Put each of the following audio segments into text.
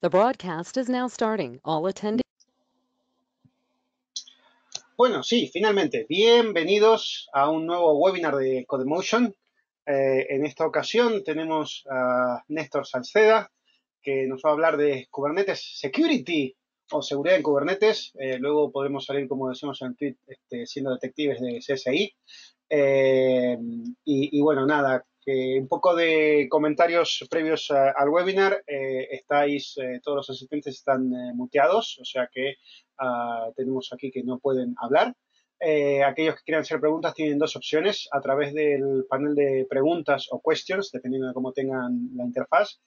The broadcast is now starting. All Bueno, sí, finalmente, bienvenidos a un nuevo webinar de Codemotion. Eh, en esta ocasión tenemos a Néstor Salceda, que nos va a hablar de Kubernetes Security o seguridad en Kubernetes. Eh, luego podemos salir, como decimos en el tweet, este, siendo detectives de CSI. Eh, y, y, bueno, nada, eh, un poco de comentarios previos al webinar. Eh, estáis, eh, todos los asistentes están muteados, o sea que ah, tenemos aquí que no pueden hablar. aquellos que quieran hacer preguntas tienen dos opciones a través del panel de preguntas o questions, dependiendo de cómo tengan la interfaz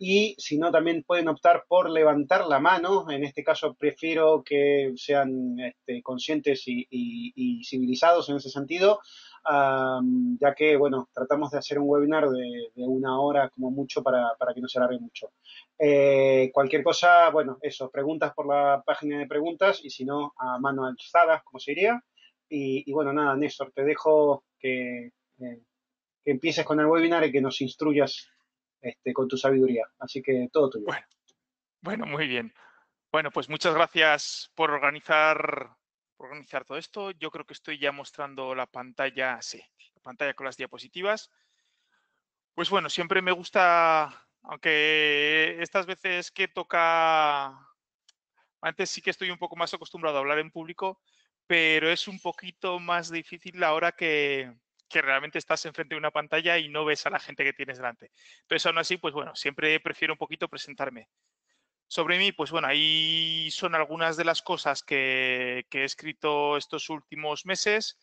y si no también pueden optar por levantar la mano. En este caso prefiero que sean este, conscientes y, civilizados en ese sentido, ya que, bueno, tratamos de hacer un webinar de, una hora como mucho para, que no se alargue mucho. Eh, cualquier cosa, bueno, eso, preguntas por la página de preguntas y si no, a mano alzada, como se diría. Y, bueno, nada, Néstor, te dejo que, eh, que empieces con el webinar y que nos instruyas este, con tu sabiduría. Así que todo tuyo. Bueno, muy bien. Bueno, pues muchas gracias por organizar, por organizar todo esto. Yo creo que estoy ya mostrando la pantalla, sí, la pantalla con las diapositivas. Pues bueno, siempre me gusta, aunque estas veces que toca, antes sí que estoy un poco más acostumbrado a hablar en público, pero es un poquito más difícil la hora que, que realmente estás enfrente de una pantalla y no ves a la gente que tienes delante. Entonces, aún así, pues bueno, siempre prefiero un poquito presentarme. Sobre mí, pues bueno, ahí son algunas de las cosas que, que he escrito estos últimos meses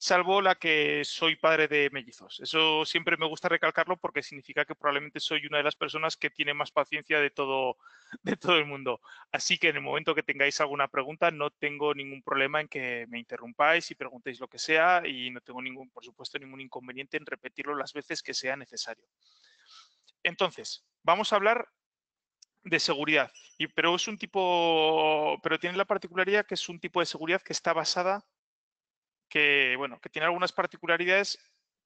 salvo la que soy padre de mellizos. Eso siempre me gusta recalcarlo porque significa que probablemente soy una de las personas que tiene más paciencia de todo, de todo el mundo. Así que en el momento que tengáis alguna pregunta, no tengo ningún problema en que me interrumpáis y preguntéis lo que sea y no tengo ningún, por supuesto, ningún inconveniente en repetirlo las veces que sea necesario. Entonces, vamos a hablar de seguridad, pero es un tipo, pero tiene la particularidad que es un tipo de seguridad que está basada que, bueno, que tiene algunas particularidades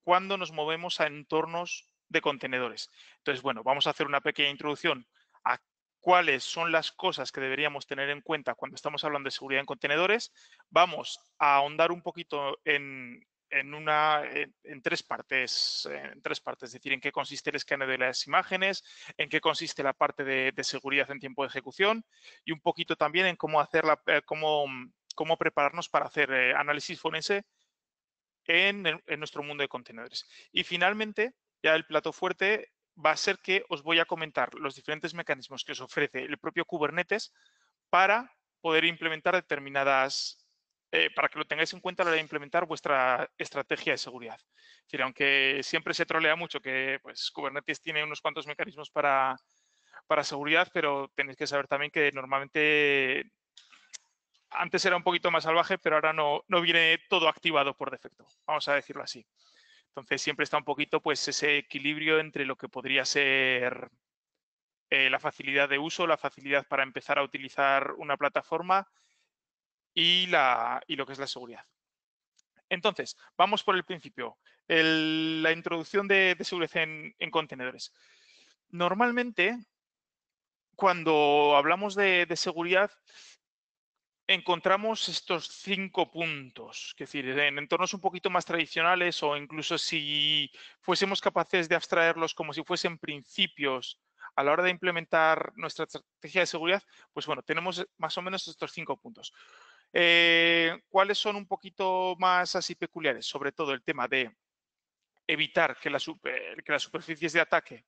cuando nos movemos a entornos de contenedores. Entonces, bueno, vamos a hacer una pequeña introducción a cuáles son las cosas que deberíamos tener en cuenta cuando estamos hablando de seguridad en contenedores. Vamos a ahondar un poquito en, una, en, tres partes, en tres partes, es decir, en qué consiste el escaneo de las imágenes, en qué consiste la parte de, seguridad en tiempo de ejecución y un poquito también en cómo hacer la, eh, cómo cómo prepararnos para hacer eh, análisis forense en, nuestro mundo de contenedores. Y finalmente, ya el plato fuerte va a ser que os voy a comentar los diferentes mecanismos que os ofrece el propio Kubernetes para poder implementar determinadas, eh, para que lo tengáis en cuenta a la hora de implementar vuestra estrategia de seguridad. Es decir, aunque siempre se trolea mucho que pues, Kubernetes tiene unos cuantos mecanismos para, para seguridad, pero tenéis que saber también que normalmente antes era un poquito más salvaje, pero ahora no, viene todo activado por defecto, vamos a decirlo así. Entonces siempre está un poquito pues ese equilibrio entre lo que podría ser eh, la facilidad de uso, la facilidad para empezar a utilizar una plataforma y, la, lo que es la seguridad. Entonces, vamos por el principio, la introducción de, seguridad en, contenedores. Normalmente, cuando hablamos de seguridad, encontramos estos cinco puntos. Es decir, en entornos un poquito más tradicionales o incluso si fuésemos capaces de abstraerlos como si fuesen principios a la hora de implementar nuestra estrategia de seguridad, pues bueno, tenemos más o menos estos cinco puntos. Eh, ¿Cuáles son un poquito más así peculiares? Sobre todo el tema de evitar que las superficies de ataque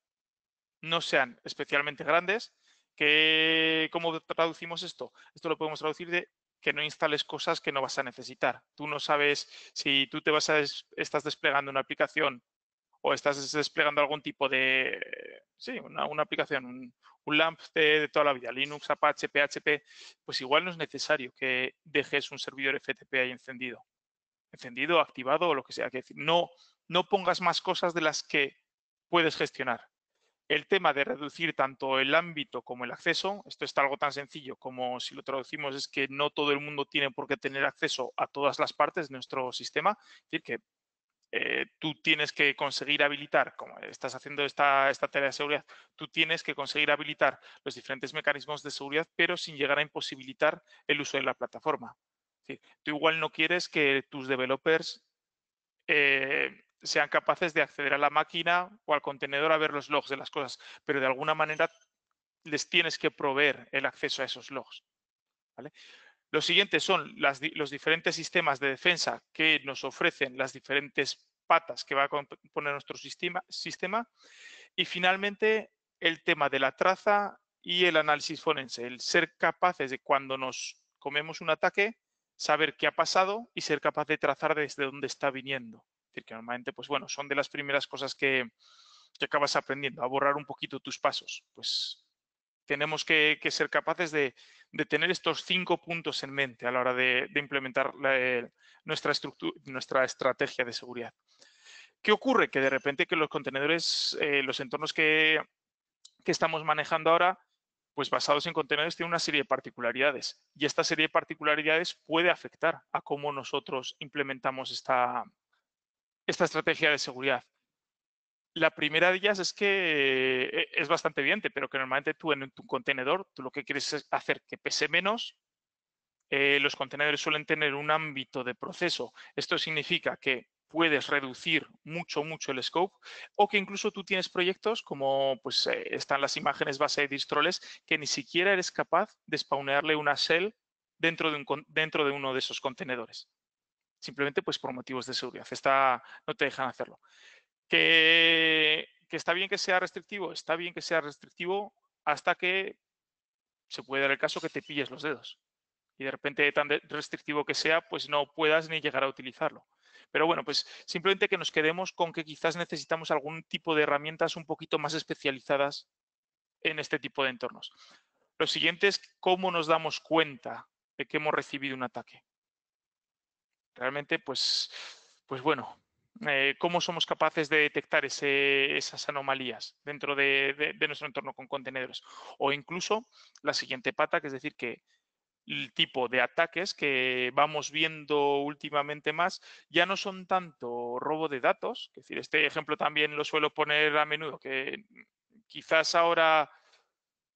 no sean especialmente grandes, ¿Cómo traducimos esto? Esto lo podemos traducir de que no instales cosas que no vas a necesitar. Tú no sabes si tú te vas estás desplegando una aplicación o estás desplegando algún tipo de, sí, una, aplicación, un, LAMP de, toda la vida, Linux, Apache, PHP, pues igual no es necesario que dejes un servidor FTP ahí encendido, encendido, activado o lo que sea. no, no pongas más cosas de las que puedes gestionar el tema de reducir tanto el ámbito como el acceso. Esto está algo tan sencillo como si lo traducimos es que no todo el mundo tiene por qué tener acceso a todas las partes de nuestro sistema. Es decir, que eh, tú tienes que conseguir habilitar, como estás haciendo esta, tarea de seguridad, tú tienes que conseguir habilitar los diferentes mecanismos de seguridad, pero sin llegar a imposibilitar el uso de la plataforma. Es tú igual no quieres que tus developers eh, sean capaces de acceder a la máquina o al contenedor a ver los logs de las cosas, pero de alguna manera les tienes que proveer el acceso a esos logs. los Lo siguiente son los diferentes sistemas de defensa que nos ofrecen las diferentes patas que va a componer nuestro sistema, sistema. Y finalmente, el tema de la traza y el análisis forense, el ser capaces de cuando nos comemos un ataque, saber qué ha pasado y ser capaz de trazar desde dónde está viniendo decir, que normalmente, pues bueno, son de las primeras cosas que, que acabas aprendiendo, a borrar un poquito tus pasos. Pues tenemos que, ser capaces de, tener estos cinco puntos en mente a la hora de, implementar nuestra, estructura, nuestra estrategia de seguridad. ¿Qué ocurre? Que de repente que los contenedores, eh, los entornos que, estamos manejando ahora, pues basados en contenedores tienen una serie de particularidades y esta serie de particularidades puede afectar a cómo nosotros implementamos esta, esta estrategia de seguridad. La primera de ellas es que eh, es bastante evidente, pero que normalmente tú en tu contenedor, tú lo que quieres es hacer que pese menos. Eh, los contenedores suelen tener un ámbito de proceso. Esto significa que puedes reducir mucho, mucho el scope o que incluso tú tienes proyectos como pues eh, están las imágenes base de distroles que ni siquiera eres capaz de spawnearle una shell dentro de, dentro de uno de esos contenedores simplemente pues por motivos de seguridad. Está, no te dejan hacerlo. Que, que está bien que sea restrictivo, está bien que sea restrictivo hasta que se puede dar el caso que te pilles los dedos y de repente tan restrictivo que sea, pues no puedas ni llegar a utilizarlo. Pero bueno, pues simplemente que nos quedemos con que quizás necesitamos algún tipo de herramientas un poquito más especializadas en este tipo de entornos. Lo siguiente es cómo nos damos cuenta de que hemos recibido un ataque realmente, pues, pues bueno, eh, cómo somos capaces de detectar ese, esas anomalías dentro de, de, nuestro entorno con contenedores. O incluso la siguiente pata, que es decir, que el tipo de ataques que vamos viendo últimamente más ya no son tanto robo de datos, es decir, este ejemplo también lo suelo poner a menudo, que quizás ahora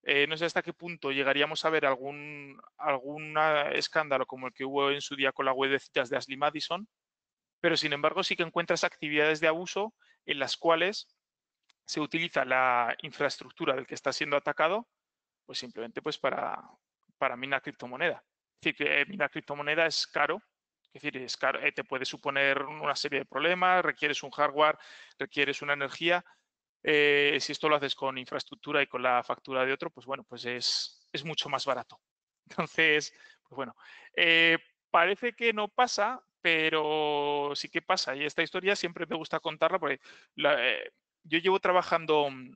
eh, no sé hasta qué punto llegaríamos a ver algún, algún ah, escándalo como el que hubo en su día con la web de citas de Ashley Madison, pero sin embargo sí que encuentras actividades de abuso en las cuales se utiliza la infraestructura del que está siendo atacado, pues simplemente pues para, para minar criptomoneda. Es decir, que eh, minar criptomoneda es caro, es decir, es caro, eh, te puede suponer una serie de problemas, requieres un hardware, requieres una energía, eh, si esto lo haces con infraestructura y con la factura de otro, pues bueno, pues es, mucho más barato. Entonces, pues bueno, eh, parece que no pasa, pero sí que pasa. Y esta historia siempre me gusta contarla porque eh, yo llevo trabajando mm,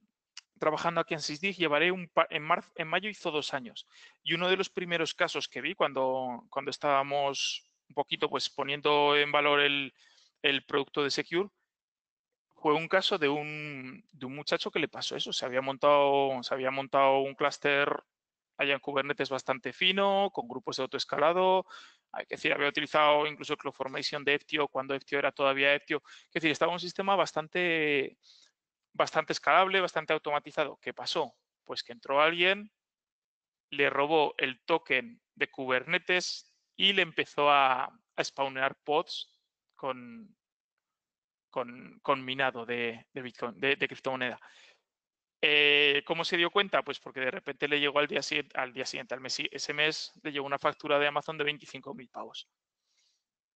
trabajando aquí en SysDig, llevaré un en, en mayo hizo dos años. Y uno de los primeros casos que vi cuando, cuando estábamos un poquito pues poniendo en valor el producto de Secure fue un caso de un, muchacho que le pasó eso. Se había montado, un clúster allá en Kubernetes bastante fino, con grupos de autoescalado. Hay que decir, había utilizado incluso CloudFormation de Eptio cuando Eptio era todavía Eftio, Es decir, estaba un sistema bastante, bastante escalable, bastante automatizado. ¿Qué pasó? Pues que entró alguien, le robó el token de Kubernetes y le empezó a, a spawnear pods con, con, minado de, criptomoneda. Eh, ¿Cómo se dio cuenta? Pues porque de repente le llegó al día, al día siguiente, al mes, ese mes le llegó una factura de Amazon de 25.000 pavos.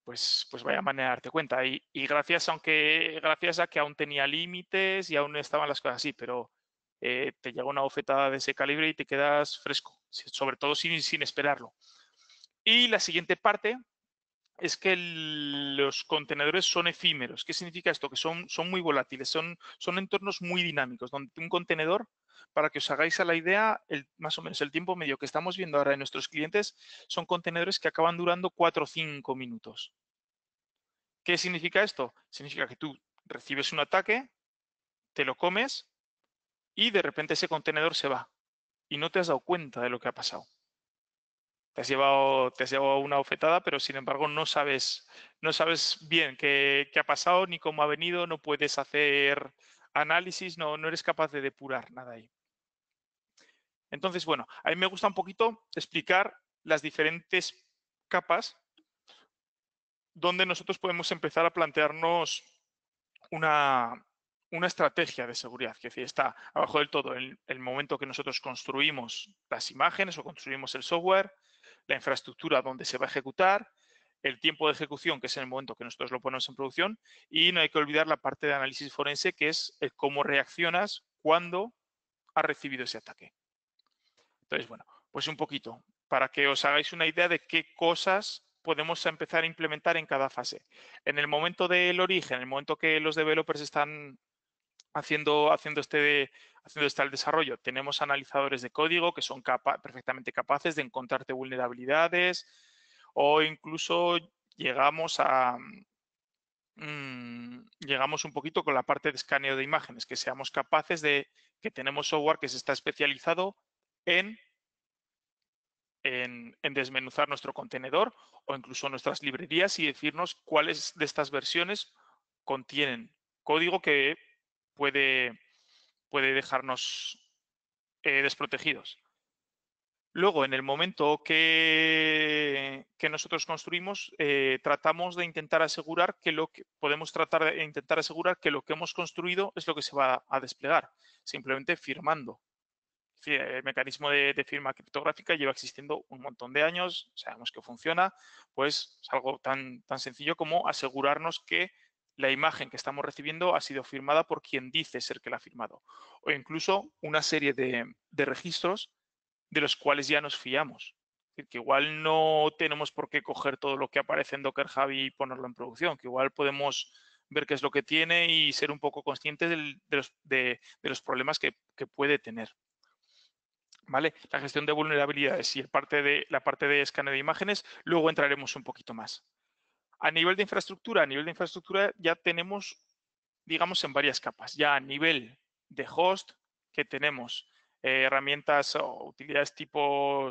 Pues, pues, vaya a de cuenta. Y, gracias, aunque, gracias a que aún tenía límites y aún estaban las cosas así, pero eh, te llega una bofetada de ese calibre y te quedas fresco, sobre todo sin, sin esperarlo. Y la siguiente parte es que los contenedores son efímeros. ¿Qué significa esto? Que son, muy volátiles, son, entornos muy dinámicos, donde un contenedor, para que os hagáis a la idea, más o menos el tiempo medio que estamos viendo ahora en nuestros clientes, son contenedores que acaban durando 4 o 5 minutos. ¿Qué significa esto? Significa que tú recibes un ataque, te lo comes y de repente ese contenedor se va y no te has dado cuenta de lo que ha pasado te has llevado, una ofetada, pero sin embargo no sabes, no sabes bien qué, ha pasado ni cómo ha venido, no puedes hacer análisis, no, eres capaz de depurar nada ahí. Entonces, bueno, a mí me gusta un poquito explicar las diferentes capas donde nosotros podemos empezar a plantearnos una, una estrategia de seguridad, que es decir, está abajo del todo en el momento que nosotros construimos las imágenes o construimos el software, la infraestructura donde se va a ejecutar, el tiempo de ejecución, que es en el momento que nosotros lo ponemos en producción, y no hay que olvidar la parte de análisis forense, que es cómo reaccionas cuando has recibido ese ataque. Entonces, bueno, pues un poquito, para que os hagáis una idea de qué cosas podemos empezar a implementar en cada fase. En el momento del origen, en el momento que los developers están haciendo, haciendo este, haciendo este desarrollo. Tenemos analizadores de código que son perfectamente capaces de encontrarte vulnerabilidades o incluso llegamos a... Mm, llegamos un poquito con la parte de escaneo de imágenes, que seamos capaces de que tenemos software que se está especializado en, en desmenuzar nuestro contenedor o incluso nuestras librerías y decirnos cuáles de estas versiones contienen código que puede, puede dejarnos eh, desprotegidos. Luego, en el momento que, que nosotros construimos, eh, tratamos de intentar asegurar que lo que podemos tratar de intentar asegurar que lo que hemos construido es lo que se va a desplegar, simplemente firmando. El mecanismo de, de firma criptográfica lleva existiendo un montón de años, sabemos que funciona, pues es algo tan, tan sencillo como asegurarnos que la imagen que estamos recibiendo ha sido firmada por quien dice ser que la ha firmado, o incluso una serie de, registros de los cuales ya nos fiamos. Es decir, que igual no tenemos por qué coger todo lo que aparece en Docker Hub y ponerlo en producción, que igual podemos ver qué es lo que tiene y ser un poco conscientes de, los, problemas que, puede tener. ¿Vale? La gestión de vulnerabilidades y parte de, la parte de escaneo de imágenes, luego entraremos un poquito más. A nivel de infraestructura, a nivel de infraestructura ya tenemos, digamos, en varias capas. Ya a nivel de host, que tenemos eh, herramientas o utilidades tipo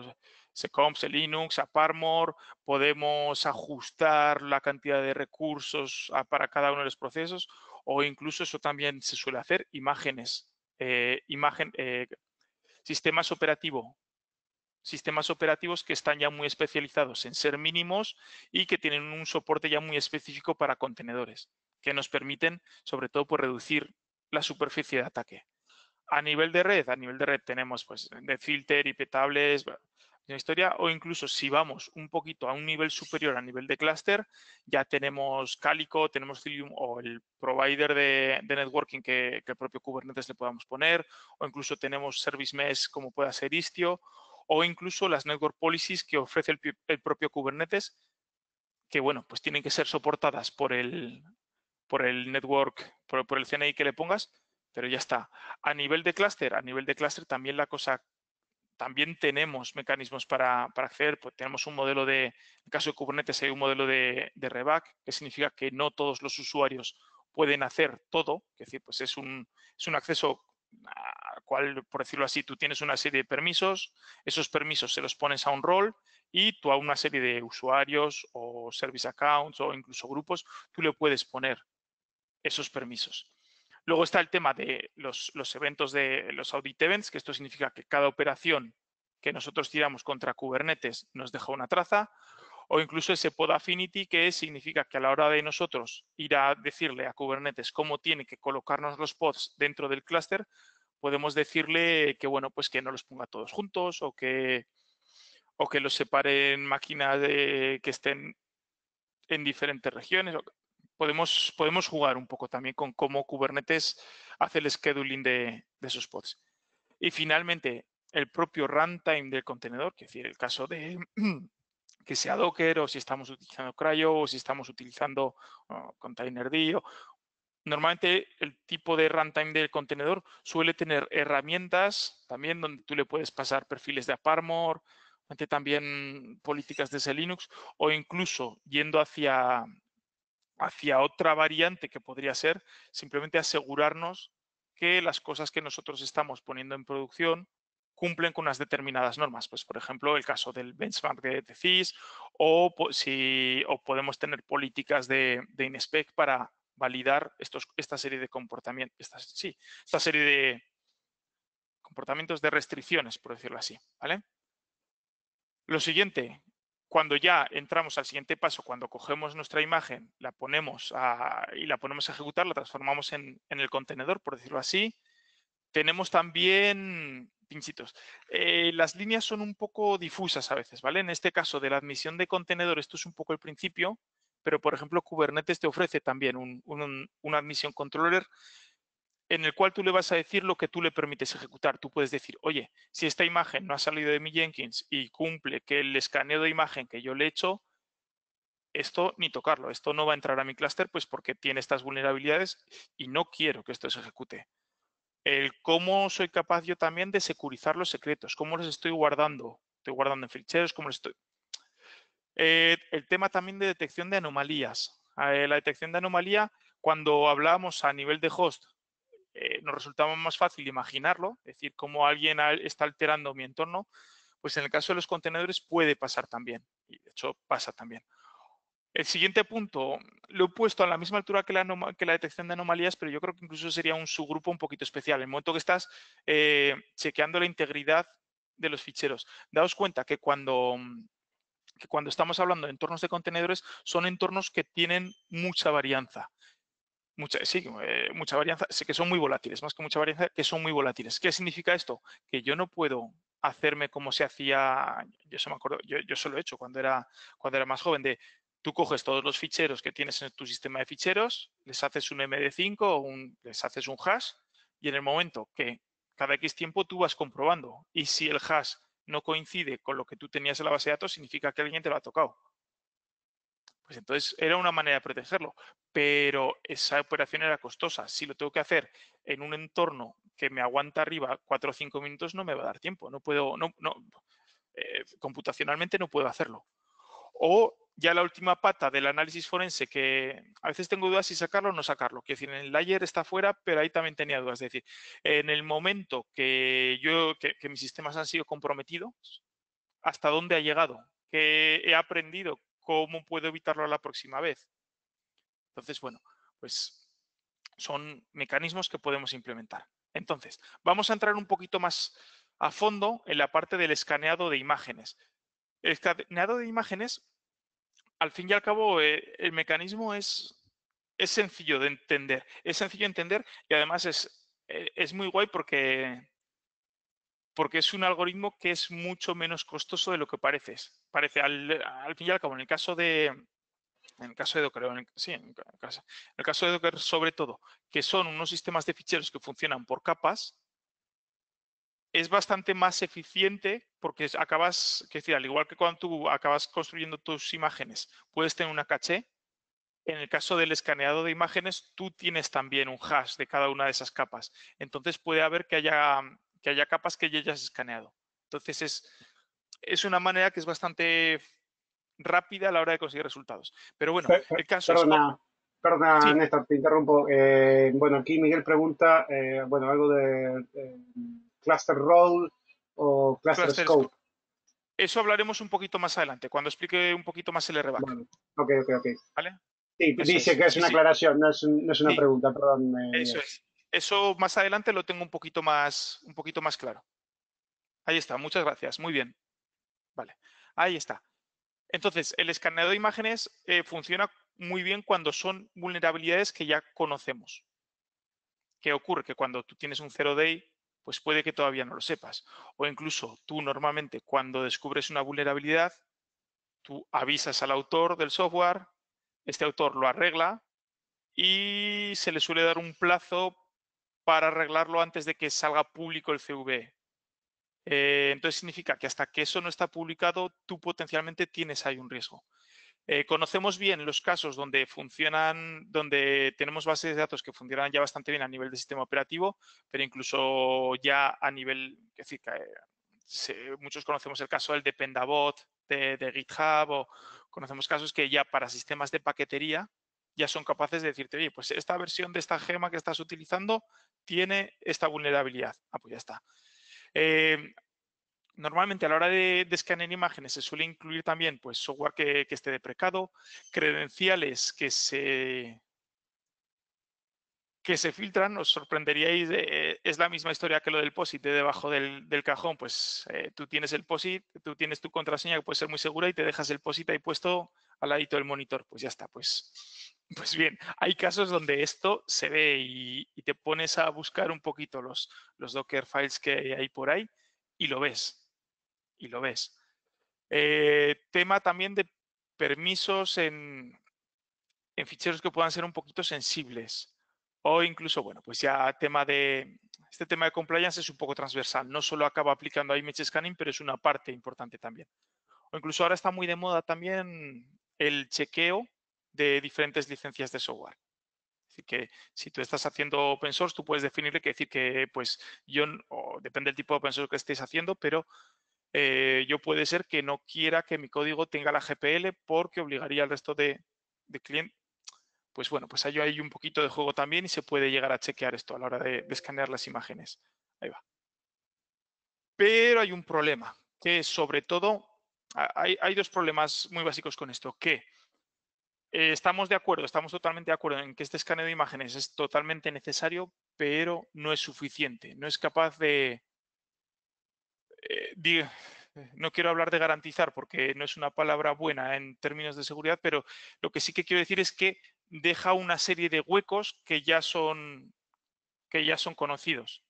Secomps, Linux, Aparmor, podemos ajustar la cantidad de recursos para cada uno de los procesos o incluso eso también se suele hacer, imágenes, eh, imagen, eh, sistemas operativo sistemas operativos que están ya muy especializados en ser mínimos y que tienen un soporte ya muy específico para contenedores, que nos permiten, sobre todo, pues, reducir la superficie de ataque. A nivel de red, a nivel de red tenemos pues de filter, IP tables, una historia, o incluso si vamos un poquito a un nivel superior a nivel de clúster, ya tenemos Calico, tenemos o el provider de, networking que, el propio Kubernetes le podamos poner, o incluso tenemos Service Mesh como pueda ser Istio, o incluso las network policies que ofrece el, propio Kubernetes, que bueno, pues tienen que ser soportadas por el, por el network, por, el CNI que le pongas, pero ya está. A nivel de clúster, a nivel de también la cosa, también tenemos mecanismos para, para pues tenemos un modelo de, en el caso de Kubernetes hay un modelo de, de reback, que significa que no todos los usuarios pueden hacer todo, es decir, pues es es un acceso cual, por decirlo así, tú tienes una serie de permisos, esos permisos se los pones a un rol y tú a una serie de usuarios o service accounts o incluso grupos, tú le puedes poner esos permisos. Luego está el tema de los, eventos de los audit events, que esto significa que cada operación que nosotros tiramos contra Kubernetes nos deja una traza, o incluso ese pod affinity que significa que a la hora de nosotros ir a decirle a Kubernetes cómo tiene que colocarnos los pods dentro del clúster, podemos decirle que, bueno, pues que no los ponga todos juntos o que, o que los separe en máquinas que estén en diferentes regiones. Podemos, podemos jugar un poco también con cómo Kubernetes hace el scheduling de, de esos pods. Y finalmente, el propio runtime del contenedor, que es decir, el caso de que sea Docker o si estamos utilizando Cryo o si estamos utilizando Containerdio oh, ContainerD normalmente el tipo de runtime del contenedor suele tener herramientas también donde tú le puedes pasar perfiles de Aparmor, también políticas desde Linux o incluso yendo hacia, hacia otra variante que podría ser simplemente asegurarnos que las cosas que nosotros estamos poniendo en producción cumplen con unas determinadas normas. Pues, por ejemplo, el caso del benchmark de TCs, o, si, o podemos tener políticas de, de INSPEC para validar esta serie de comportamientos, esta, serie de comportamientos de restricciones, por decirlo así, ¿vale? Lo siguiente, cuando ya entramos al siguiente paso, cuando cogemos nuestra imagen, la ponemos y la ponemos a ejecutar, la transformamos en, el contenedor, por decirlo así, tenemos también pinchitos. Eh, las líneas son un poco difusas a veces, ¿vale? En este caso de la admisión de contenedor, esto es un poco el principio, pero por ejemplo Kubernetes te ofrece también un, un, controller en el cual tú le vas a decir lo que tú le permites ejecutar. Tú puedes decir, oye, si esta imagen no ha salido de mi Jenkins y cumple que el escaneo de imagen que yo le he hecho, esto ni tocarlo, esto no va a entrar a mi clúster pues porque tiene estas vulnerabilidades y no quiero que esto se ejecute. El cómo soy capaz yo también de securizar los secretos, cómo los estoy guardando, estoy guardando en ficheros, cómo los estoy, eh, el tema también de detección de anomalías. Ah, eh, la detección de anomalía, cuando hablábamos a nivel de host, eh, nos resultaba más fácil imaginarlo, es decir, cómo alguien está alterando mi entorno, pues en el caso de los contenedores puede pasar también, y de hecho pasa también. El siguiente punto, lo he puesto a la misma altura que la, que la detección de anomalías, pero yo creo que incluso sería un subgrupo un poquito especial. En el momento que estás chequeando la integridad de los ficheros, daos cuenta que cuando mm, que cuando estamos hablando de entornos de contenedores son entornos que tienen mucha varianza. Mucha, sí, eh, mucha varianza, sé que son muy volátiles, más que mucha varianza, que son muy volátiles. ¿Qué significa esto? Que yo no puedo hacerme como se hacía, yo se me acuerdo, yo, yo lo he hecho cuando era, cuando era más joven, de tú coges todos los ficheros que tienes en tu sistema de ficheros, les haces un MD5 o un, les haces un hash y en el momento que cada X tiempo tú vas comprobando y si el hash no coincide con lo que tú tenías en la base de datos, significa que alguien te lo ha tocado. Pues entonces era una manera de protegerlo, pero esa operación era costosa. Si lo tengo que hacer en un entorno que me aguanta arriba cuatro o cinco minutos, no me va a dar tiempo. No puedo, no, no eh, computacionalmente no puedo hacerlo. O ya la última pata del análisis forense, que a veces tengo dudas si sacarlo o no sacarlo. Quiero decir, el layer está fuera, pero ahí también tenía dudas. Es decir, en el momento que yo, que mis sistemas han sido comprometidos, ¿hasta dónde ha llegado? ¿Qué he aprendido? ¿Cómo puedo evitarlo la próxima vez? Entonces, bueno, pues son mecanismos que podemos implementar. Entonces, vamos a entrar un poquito más a fondo en la parte del escaneado de imágenes. El escaneado de imágenes, al fin y al cabo, eh, el mecanismo es, es sencillo de entender. Es sencillo de entender y además es, eh, es muy guay porque, porque es un algoritmo que es mucho menos costoso de lo que parece. Parece, al, fin y al cabo, en el caso de, en el caso de Docker, en el caso de Docker sobre todo, que son unos sistemas de ficheros que funcionan por capas, es bastante más eficiente porque acabas, que decir, al igual que cuando tú acabas construyendo tus imágenes, puedes tener una caché. En el caso del escaneado de imágenes, tú tienes también un hash de cada una de esas capas. Entonces puede haber que haya, que haya capas que ya hayas escaneado. Entonces es, es una manera que es bastante rápida a la hora de conseguir resultados. Pero bueno, el caso perdona, es... Néstor, te interrumpo. Eh, bueno, aquí Miguel pregunta, eh, bueno, algo de... Eh, Cluster Role o Cluster, scope. Eso hablaremos un poquito más adelante, cuando explique un poquito más el RBAC. Ok, ok, ok. ¿Vale? Sí, dice que es una aclaración, No, es una pregunta, perdón. Eso es. Eso más adelante lo tengo un poquito más, un poquito más claro. Ahí está, muchas gracias. Muy bien. Vale, ahí está. Entonces, el escaneo de imágenes eh, funciona muy bien cuando son vulnerabilidades que ya conocemos. ¿Qué ocurre? Que cuando tú tienes un zero day, pues puede que todavía no lo sepas. O incluso tú normalmente cuando descubres una vulnerabilidad, tú avisas al autor del software, este autor lo arregla y se le suele dar un plazo para arreglarlo antes de que salga público el CV. Eh, entonces significa que hasta que eso no está publicado, tú potencialmente tienes ahí un riesgo. Eh, conocemos bien los casos donde funcionan, donde tenemos bases de datos que funcionan ya bastante bien a nivel de sistema operativo, pero incluso ya a nivel, es decir, eh, muchos conocemos el caso del Dependabot de, GitHub o conocemos casos que ya para sistemas de paquetería ya son capaces de decirte, oye, pues esta versión de esta gema que estás utilizando tiene esta vulnerabilidad. Ah, pues ya está. Eh, normalmente a la hora de, escanear imágenes se suele incluir también pues, software que, esté deprecado, credenciales que se, que se filtran, os sorprenderíais, es la misma historia que lo del POSIT debajo del, cajón, pues eh, tú tienes el POSIT, tú tienes tu contraseña que puede ser muy segura y te dejas el POSIT ahí puesto al ladito del monitor, pues ya está, pues, pues bien, hay casos donde esto se ve y, y te pones a buscar un poquito los, los Docker files que hay por ahí y lo ves y lo ves. Eh, tema también de permisos en, ficheros que puedan ser un poquito sensibles. O incluso, bueno, pues ya tema de, este tema de compliance es un poco transversal. No solo acaba aplicando a image scanning, pero es una parte importante también. O incluso ahora está muy de moda también el chequeo de diferentes licencias de software. Así que si tú estás haciendo open source, tú puedes definirle que decir que, pues, yo, o depende del tipo de open source que estéis haciendo, pero eh, yo puede ser que no quiera que mi código tenga la GPL porque obligaría al resto de, clientes. Pues bueno, pues ahí hay un poquito de juego también y se puede llegar a chequear esto a la hora de, escanear las imágenes. Ahí va. Pero hay un problema, que sobre todo, hay, dos problemas muy básicos con esto, que eh, estamos de acuerdo, estamos totalmente de acuerdo en que este escaneo de imágenes es totalmente necesario, pero no es suficiente, no es capaz de, eh, no quiero hablar de garantizar porque no es una palabra buena en términos de seguridad, pero lo que sí que quiero decir es que deja una serie de huecos que ya son, que ya son conocidos.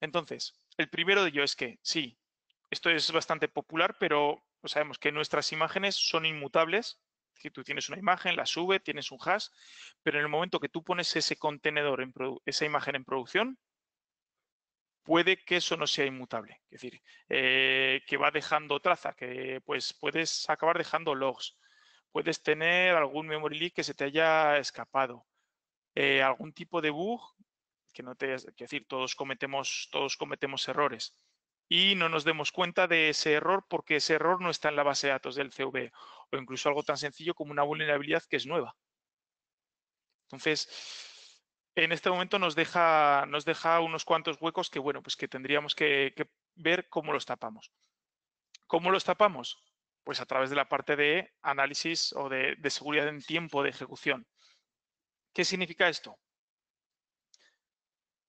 Entonces, el primero de ello es que sí, esto es bastante popular, pero sabemos que nuestras imágenes son inmutables. Si tú tienes una imagen, la sube, tienes un hash, pero en el momento que tú pones ese contenedor, en esa imagen en producción, puede que eso no sea inmutable, es decir, eh, que va dejando traza, que pues puedes acabar dejando logs, puedes tener algún memory leak que se te haya escapado, eh, algún tipo de bug que no te, que decir, todos cometemos, todos cometemos errores y no nos demos cuenta de ese error porque ese error no está en la base de datos del CV o incluso algo tan sencillo como una vulnerabilidad que es nueva. Entonces, en este momento nos deja, unos cuantos huecos que, bueno, pues que tendríamos que, ver cómo los tapamos. ¿Cómo los tapamos? Pues a través de la parte de análisis o de, seguridad en tiempo de ejecución. ¿Qué significa esto?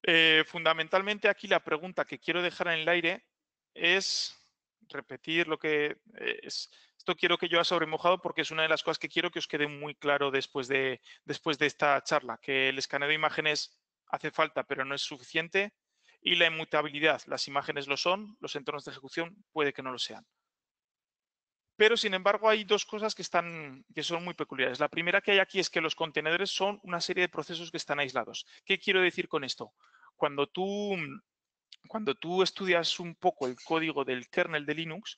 Eh, fundamentalmente aquí la pregunta que quiero dejar en el aire es repetir lo que eh, es. Esto quiero que yo sobre sobremojado porque es una de las cosas que quiero que os quede muy claro después de, después de esta charla, que el escaneo de imágenes hace falta pero no es suficiente y la inmutabilidad, las imágenes lo son, los entornos de ejecución puede que no lo sean. Pero, sin embargo, hay dos cosas que, están, que son muy peculiares. La primera que hay aquí es que los contenedores son una serie de procesos que están aislados. ¿Qué quiero decir con esto? Cuando tú cuando tú estudias un poco el código del kernel de Linux,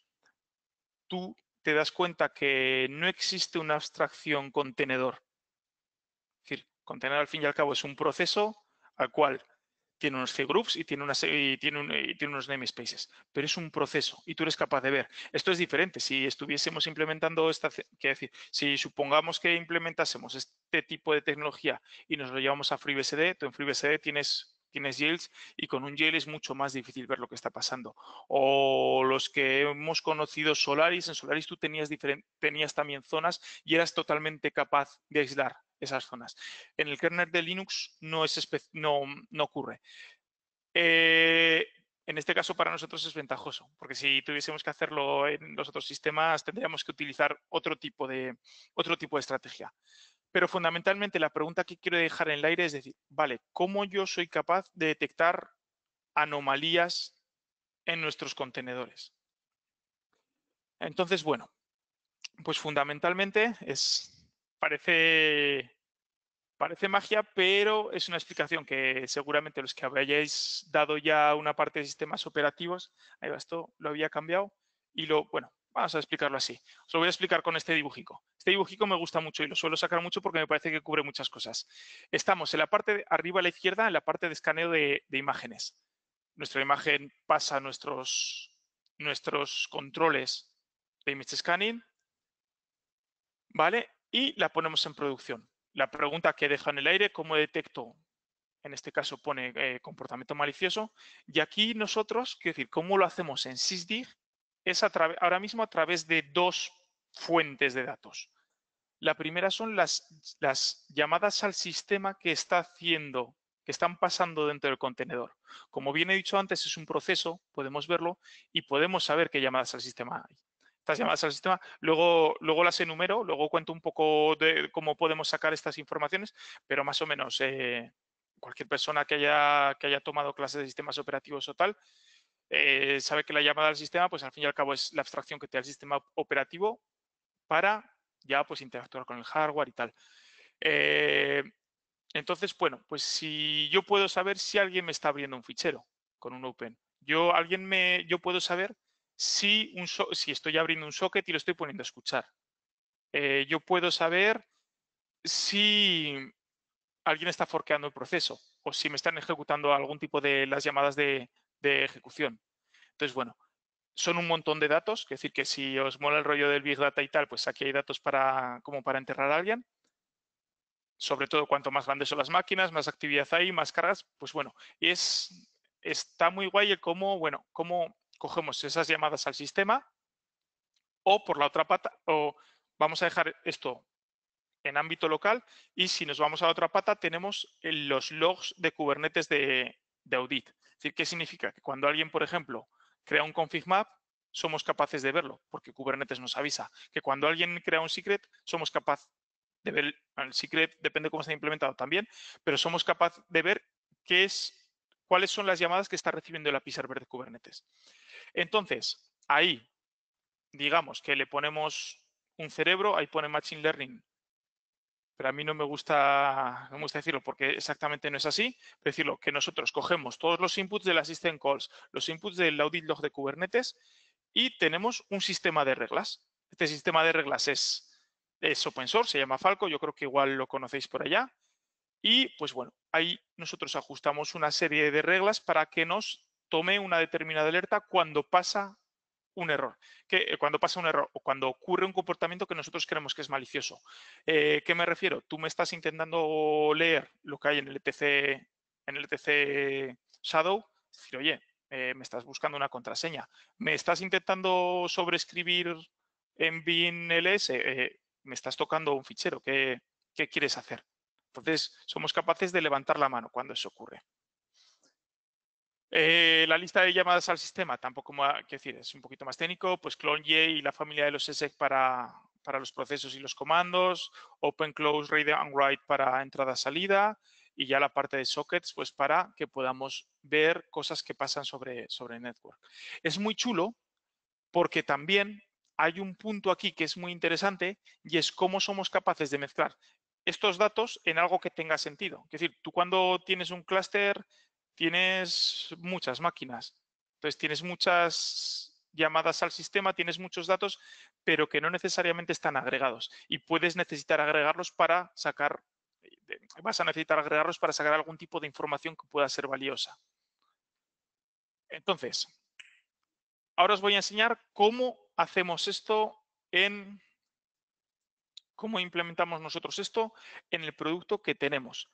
tú te das cuenta que no existe una abstracción contenedor. Es decir, contenedor al fin y al cabo es un proceso al cual tiene unos cgroups y tiene, y tiene, tiene unos namespaces, pero es un proceso y tú eres capaz de ver. Esto es diferente. Si estuviésemos implementando esta, quiero decir, si supongamos que implementásemos este tipo de tecnología y nos lo llevamos a FreeBSD, tú en FreeBSD tienes tienes Yales y con un Yale es mucho más difícil ver lo que está pasando. O los que hemos conocido Solaris, en Solaris tú tenías, tenías también zonas y eras totalmente capaz de aislar esas zonas. En el kernel de Linux no, ocurre. Eh, en este caso para nosotros es ventajoso, porque si tuviésemos que hacerlo en los otros sistemas tendríamos que utilizar otro tipo de, otro tipo de estrategia. Pero fundamentalmente la pregunta que quiero dejar en el aire es decir, vale, ¿cómo yo soy capaz de detectar anomalías en nuestros contenedores? Entonces, bueno, pues fundamentalmente es, parece, parece magia, pero es una explicación que seguramente los que habéis dado ya una parte de sistemas operativos, ahí va, esto lo había cambiado y lo, bueno, Vamos a explicarlo así. Os lo voy a explicar con este dibujico. Este dibujico me gusta mucho y lo suelo sacar mucho porque me parece que cubre muchas cosas. Estamos en la parte de arriba a la izquierda, en la parte de escaneo de, imágenes. Nuestra imagen pasa nuestros, nuestros controles de image scanning, ¿vale? Y la ponemos en producción. La pregunta que deja en el aire, ¿cómo detecto? En este caso pone eh, comportamiento malicioso. Y aquí nosotros, quiero decir, ¿cómo lo hacemos en SysDig es ahora mismo a través de dos fuentes de datos. La primera son las, llamadas al sistema que está haciendo que están pasando dentro del contenedor. Como bien he dicho antes, es un proceso, podemos verlo y podemos saber qué llamadas al sistema hay. Estas llamadas al sistema, luego, las enumero, luego cuento un poco de cómo podemos sacar estas informaciones, pero más o menos eh, cualquier persona que haya, que haya tomado clases de sistemas operativos o tal, eh, sabe que la llamada al sistema, pues al fin y al cabo es la abstracción que te da el sistema operativo para ya pues interactuar con el hardware y tal. Eh, entonces, bueno, pues si yo puedo saber si alguien me está abriendo un fichero con un Open, yo alguien me, yo puedo saber si, si estoy abriendo un socket y lo estoy poniendo a escuchar. Eh, yo puedo saber si alguien está forqueando el proceso o si me están ejecutando algún tipo de las llamadas de, de ejecución. Entonces, bueno, son un montón de datos, que decir, que si os mola el rollo del Big Data y tal, pues aquí hay datos para, como para enterrar a alguien. Sobre todo cuanto más grandes son las máquinas, más actividad hay, más cargas, pues bueno, es, está muy guay el cómo, bueno, cómo cogemos esas llamadas al sistema o por la otra pata, o vamos a dejar esto en ámbito local y si nos vamos a la otra pata tenemos los logs de Kubernetes de, de audit. ¿qué significa? Que cuando alguien, por ejemplo, crea un config map, somos capaces de verlo, porque Kubernetes nos avisa. Que cuando alguien crea un secret, somos capaces de ver, el secret depende de cómo está implementado también, pero somos capaces de ver qué es, cuáles son las llamadas que está recibiendo el API server de Kubernetes. Entonces, ahí, digamos que le ponemos un cerebro, ahí pone Machine Learning pero a mí no me gusta, decirlo porque exactamente no es así, decirlo que nosotros cogemos todos los inputs de las system calls, los inputs del audit log de Kubernetes y tenemos un sistema de reglas. Este sistema de reglas es, es open source, se llama Falco, yo creo que igual lo conocéis por allá. Y pues bueno, ahí nosotros ajustamos una serie de reglas para que nos tome una determinada alerta cuando pasa un error, que, eh, cuando pasa un error o cuando ocurre un comportamiento que nosotros creemos que es malicioso. Eh, ¿Qué me refiero? Tú me estás intentando leer lo que hay en el ETC, en el e Shadow, decir, oye, eh, me estás buscando una contraseña, me estás intentando sobreescribir en bin ls me estás tocando un fichero, ¿qué, ¿qué quieres hacer? Entonces, somos capaces de levantar la mano cuando eso ocurre. Eh, la lista de llamadas al sistema tampoco, decir, es un poquito más técnico, pues CloneJ y la familia de los ESEC para, los procesos y los comandos, Open, Close, Read and Write para entrada-salida y ya la parte de sockets pues para que podamos ver cosas que pasan sobre, sobre network. Es muy chulo porque también hay un punto aquí que es muy interesante y es cómo somos capaces de mezclar estos datos en algo que tenga sentido. Es decir, tú cuando tienes un clúster tienes muchas máquinas. Entonces tienes muchas llamadas al sistema, tienes muchos datos, pero que no necesariamente están agregados y puedes necesitar agregarlos para sacar, eh, vas a necesitar agregarlos para sacar algún tipo de información que pueda ser valiosa. Entonces, ahora os voy a enseñar cómo hacemos esto en, cómo implementamos nosotros esto en el producto que tenemos.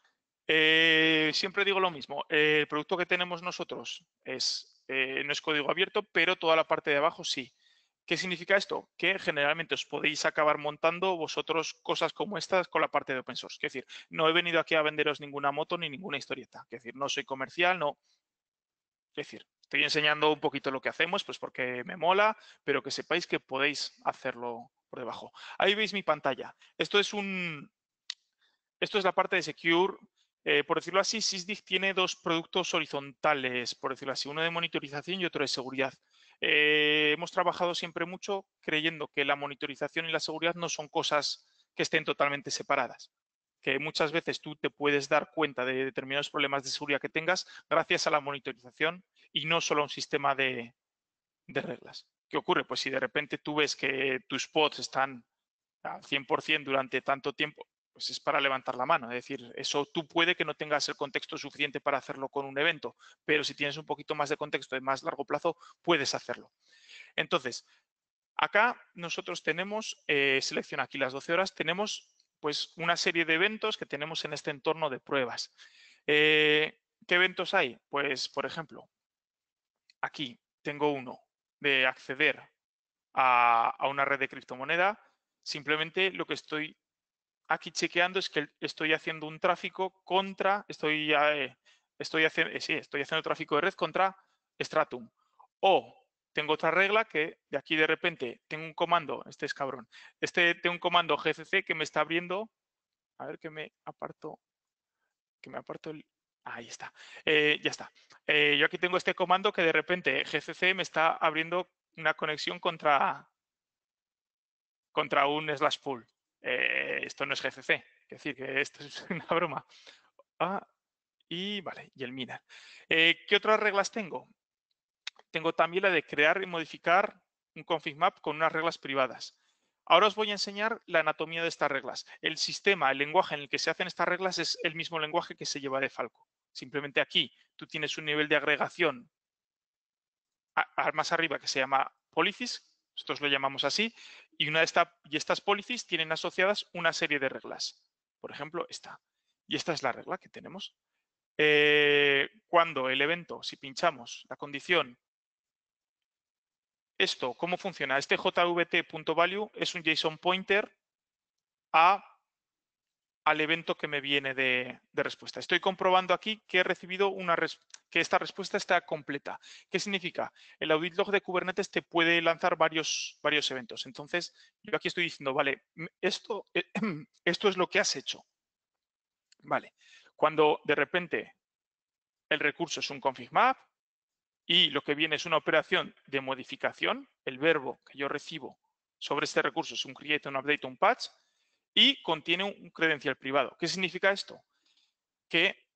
Eh, siempre digo lo mismo, eh, el producto que tenemos nosotros es, eh, no es código abierto, pero toda la parte de abajo sí. ¿Qué significa esto? Que generalmente os podéis acabar montando vosotros cosas como estas con la parte de open source. Es decir, no he venido aquí a venderos ninguna moto ni ninguna historieta. Es decir, no soy comercial, no. Es decir, estoy enseñando un poquito lo que hacemos, pues porque me mola, pero que sepáis que podéis hacerlo por debajo. Ahí veis mi pantalla. Esto es un... Esto es la parte de Secure eh, por decirlo así, SysDig tiene dos productos horizontales, por decirlo así, uno de monitorización y otro de seguridad. Eh, hemos trabajado siempre mucho creyendo que la monitorización y la seguridad no son cosas que estén totalmente separadas, que muchas veces tú te puedes dar cuenta de determinados problemas de seguridad que tengas gracias a la monitorización y no solo a un sistema de, de reglas. ¿Qué ocurre? Pues si de repente tú ves que tus pods están al 100% durante tanto tiempo, pues, es para levantar la mano. Es decir, eso tú puede que no tengas el contexto suficiente para hacerlo con un evento, pero si tienes un poquito más de contexto de más largo plazo, puedes hacerlo. Entonces, acá nosotros tenemos, eh, selecciona aquí las 12 horas, tenemos pues una serie de eventos que tenemos en este entorno de pruebas. Eh, ¿Qué eventos hay? Pues, por ejemplo, aquí tengo uno de acceder a, a una red de criptomoneda. Simplemente lo que estoy aquí chequeando es que estoy haciendo un tráfico contra, estoy, eh, estoy, haciendo, eh, sí, estoy haciendo tráfico de red contra Stratum. O tengo otra regla que de aquí de repente tengo un comando, este es cabrón, este tengo un comando GCC que me está abriendo, a ver que me aparto, que me aparto el, ahí está, eh, ya está. yo aquí tengo este comando que de repente GCC me está abriendo una conexión contra, contra un slash pool. Eh, esto no es GCC, es decir, que esto es una broma. y vale, y el miner. Eh, ¿Qué otras reglas tengo? Tengo también la de crear y modificar un config map con unas reglas privadas. Ahora os voy a enseñar la anatomía de estas reglas. El sistema, el lenguaje en el que se hacen estas reglas es el mismo lenguaje que se lleva de Falco. Simplemente aquí tú tienes un nivel de agregación más arriba que se llama policies, nosotros lo llamamos así, y, una y estas policies tienen asociadas una serie de reglas. Por ejemplo, esta. Y esta es la regla que tenemos. Eh, cuando el evento, si pinchamos la condición, esto, ¿cómo funciona? Este jvt.value es un JSON pointer a al evento que me viene de, respuesta. Estoy comprobando aquí que he recibido una que esta respuesta está completa. ¿Qué significa? El audit log de Kubernetes te puede lanzar varios, varios eventos. Entonces, yo aquí estoy diciendo, vale, mm, esto, eh, esto es lo que has hecho. Vale, cuando de repente el recurso es un config map y lo que viene es una operación de modificación, el verbo que yo recibo sobre este recurso es un create, un update, un patch, y contiene un credencial privado. ¿Qué significa esto? Que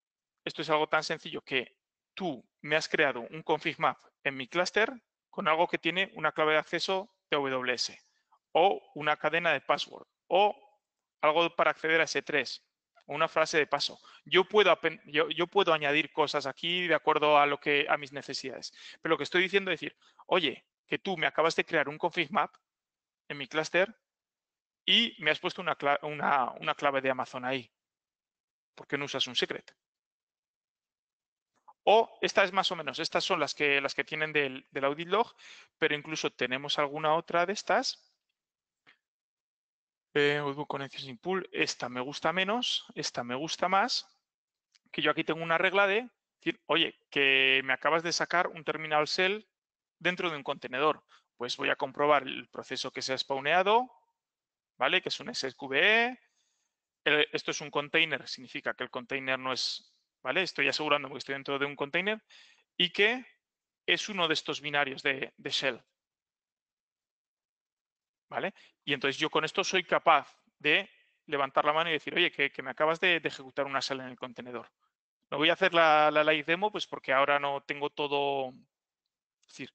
esto es algo tan sencillo que tú me has creado un config map en mi clúster con algo que tiene una clave de acceso TWS o una cadena de password o algo para acceder a S3 o una frase de paso. Yo puedo, yo, yo puedo añadir cosas aquí de acuerdo a, lo que, a mis necesidades. Pero lo que estoy diciendo es decir, oye, que tú me acabas de crear un config map en mi clúster y me has puesto una, clave, de Amazon ahí. ¿Por qué no usas un secret? O esta es más o menos, estas son las que, las que tienen del, audit log, pero incluso tenemos alguna otra de estas. Eh, Pool, esta me gusta menos, esta me gusta más. Que yo aquí tengo una regla de decir, oye, que me acabas de sacar un terminal cell dentro de un contenedor. Pues voy a comprobar el proceso que se ha spawneado, ¿vale? Que es un SQVE. esto es un container, significa que el container no es, ¿vale? Estoy asegurando que estoy dentro de un container y que es uno de estos binarios de, shell. ¿Vale? Y entonces yo con esto soy capaz de levantar la mano y decir, oye, que, me acabas de, ejecutar una shell en el contenedor. No voy a hacer la, live demo, pues porque ahora no tengo todo, decir,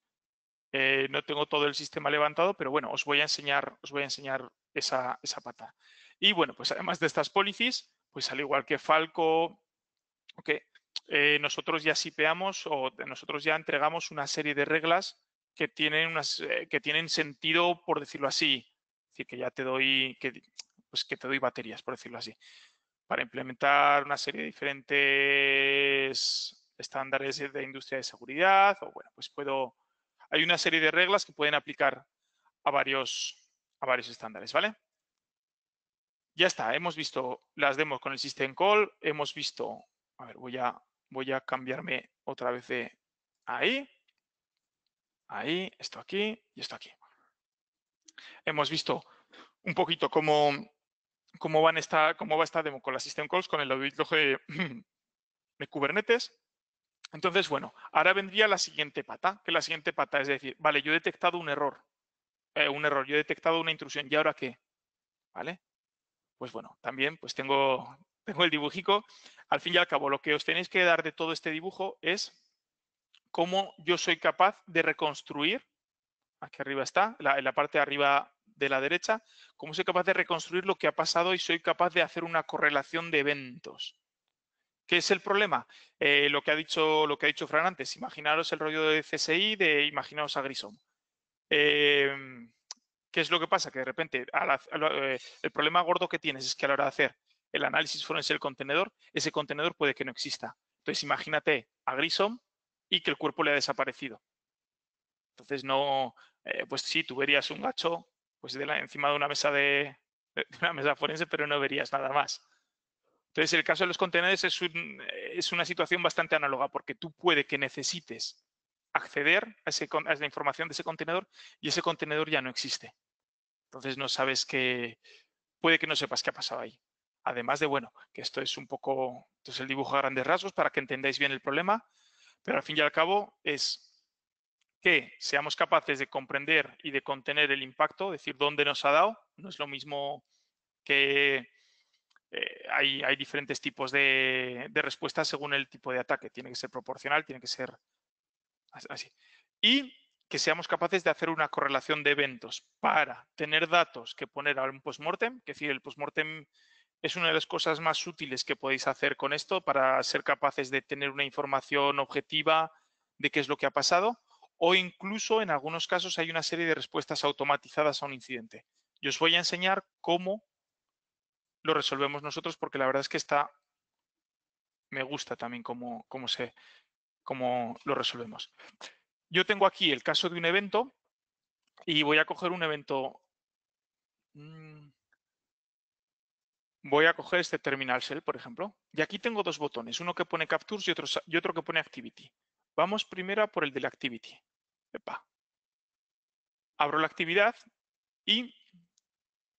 eh, no tengo todo el sistema levantado, pero bueno, os voy a enseñar, os voy a enseñar esa, esa pata. Y bueno, pues además de estas policies, pues al igual que Falco, que eh, nosotros ya sipeamos o nosotros ya entregamos una serie de reglas que tienen, unas, eh, que tienen sentido, por decirlo así. Es decir, que ya te doy, que, pues que te doy baterías, por decirlo así, para implementar una serie de diferentes estándares de industria de seguridad o bueno, pues puedo, hay una serie de reglas que pueden aplicar a varios, a varios estándares, ¿vale? Ya está, hemos visto las demos con el System Call, hemos visto, a ver, voy a, voy a cambiarme otra vez de ahí, ahí, esto aquí y esto aquí. Hemos visto un poquito cómo, cómo, van esta, cómo va esta demo con las System Calls, con el audit de, de Kubernetes. Entonces, bueno, ahora vendría la siguiente pata, que la siguiente pata es decir, vale, yo he detectado un error. Eh, un error, yo he detectado una intrusión, ¿y ahora qué? ¿Vale? Pues bueno, también pues tengo, tengo el dibujico. Al fin y al cabo, lo que os tenéis que dar de todo este dibujo es cómo yo soy capaz de reconstruir, aquí arriba está, en la parte de arriba de la derecha, cómo soy capaz de reconstruir lo que ha pasado y soy capaz de hacer una correlación de eventos. ¿Qué es el problema? Eh, lo, que ha dicho, lo que ha dicho Fran antes, imaginaros el rollo de CSI, de imaginaros a Grisom. Em, ¿Qué es lo que pasa? Que de repente eh, el problema gordo que tienes es que a la hora de hacer el análisis forense del contenedor, ese contenedor puede que no exista. Entonces imagínate a Grissom y que el cuerpo le ha desaparecido. Entonces no, eh, pues sí, tú verías un gacho pues de encima de una mesa de, una mesa forense, pero no verías nada más. Entonces el caso de los contenedores es, es una situación bastante análoga porque tú puede que necesites acceder a, ese, la información de ese contenedor y ese contenedor ya no existe. Entonces no sabes que, puede que no sepas qué ha pasado ahí. Además de, bueno, que esto es un poco, es el dibujo a grandes rasgos para que entendáis bien el problema, pero al fin y al cabo es que seamos capaces de comprender y de contener el impacto, decir, dónde nos ha dado. No es lo mismo que eh, hay, diferentes tipos de, de respuestas según el tipo de ataque. Tiene que ser proporcional, tiene que ser y que seamos capaces de hacer una correlación de eventos para tener datos que poner a un postmortem, que es decir, el postmortem es una de las cosas más útiles que podéis hacer con esto para ser capaces de tener una información objetiva de qué es lo que ha pasado o incluso en algunos casos hay una serie de respuestas automatizadas a un incidente. Yo os voy a enseñar cómo lo resolvemos nosotros porque la verdad es que está, me gusta también cómo se, cómo lo resolvemos. Yo tengo aquí el caso de un evento y voy a coger un evento... Mm, voy a coger este terminal cell, por ejemplo. Y aquí tengo dos botones, uno que pone captures y otro, que pone activity. Vamos primero por el del activity. Abro la actividad y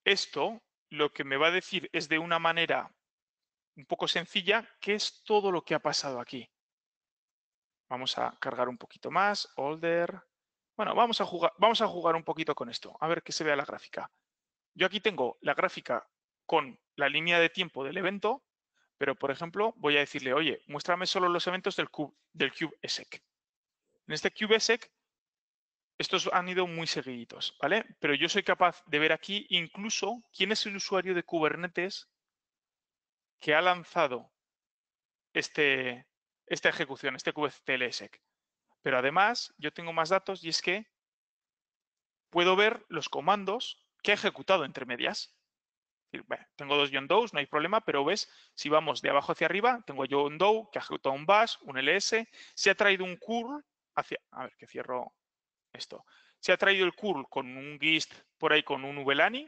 esto lo que me va a decir es de una manera un poco sencilla qué es todo lo que ha pasado aquí. Vamos a cargar un poquito más, older. Bueno, vamos a, jugar, vamos a jugar un poquito con esto, a ver que se vea la gráfica. Yo aquí tengo la gráfica con la línea de tiempo del evento, pero por ejemplo voy a decirle, oye, muéstrame solo los eventos del cube, del cube En este cube estos han ido muy seguiditos, ¿vale? Pero yo soy capaz de ver aquí incluso quién es el usuario de Kubernetes que ha lanzado este, esta ejecución, este QTLSEC. Pero además yo tengo más datos y es que puedo ver los comandos que ha ejecutado entre medias. tengo dos John no hay problema, pero ves, si vamos de abajo hacia arriba, tengo un Doe que ha ejecutado un bash, un ls, e se ha traído un curl hacia... A ver, que cierro esto. Se ha traído el curl con un gist por ahí con un VLANI.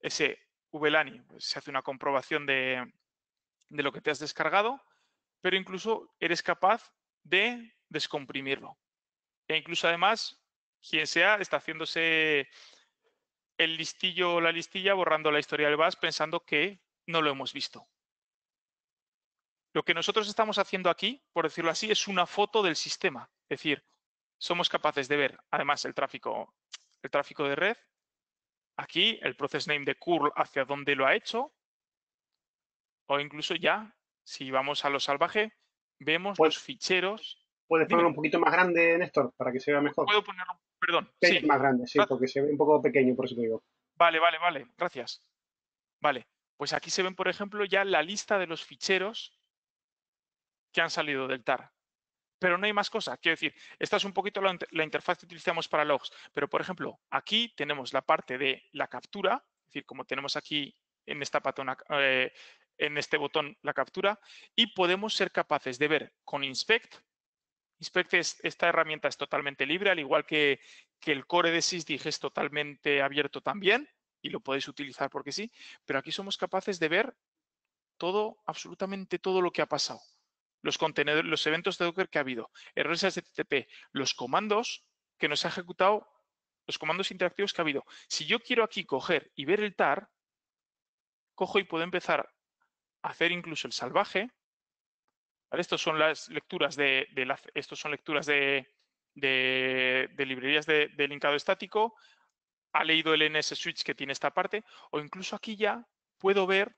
Ese VLANI pues, se hace una comprobación de lo que te has descargado pero incluso eres capaz de descomprimirlo. E incluso además, quien sea, está haciéndose el listillo o la listilla borrando la historia del VAS pensando que no lo hemos visto. Lo que nosotros estamos haciendo aquí, por decirlo así, es una foto del sistema. Es decir, somos capaces de ver, además, el tráfico, el tráfico de red, aquí el process name de curl hacia dónde lo ha hecho, o incluso ya si vamos a lo salvaje, vemos los ficheros. Puedes ponerlo un poquito más grande, Néstor, para que se vea mejor. Puedo ponerlo, perdón. Sí. Más grande, sí, porque se ve un poco pequeño, por eso digo. Vale, vale, vale, gracias. Vale, pues aquí se ven, por ejemplo, ya la lista de los ficheros que han salido del TAR. Pero no hay más cosas. Quiero decir, esta es un poquito la, interfaz que utilizamos para logs. Pero, por ejemplo, aquí tenemos la parte de la captura, es decir, como tenemos aquí en esta patona eh, en este botón la captura y podemos ser capaces de ver con Inspect. Inspect es, esta herramienta es totalmente libre, al igual que, que el core de SysDig es totalmente abierto también y lo podéis utilizar porque sí, pero aquí somos capaces de ver todo, absolutamente todo lo que ha pasado. Los contenedores, los eventos de Docker que ha habido, errores HTTP, los comandos que nos ha ejecutado, los comandos interactivos que ha habido. Si yo quiero aquí coger y ver el TAR, cojo y puedo empezar hacer incluso el salvaje. Estas Estos son las lecturas de, son lecturas de, librerías de, linkado estático. Ha leído el NS switch que tiene esta parte. O incluso aquí ya puedo ver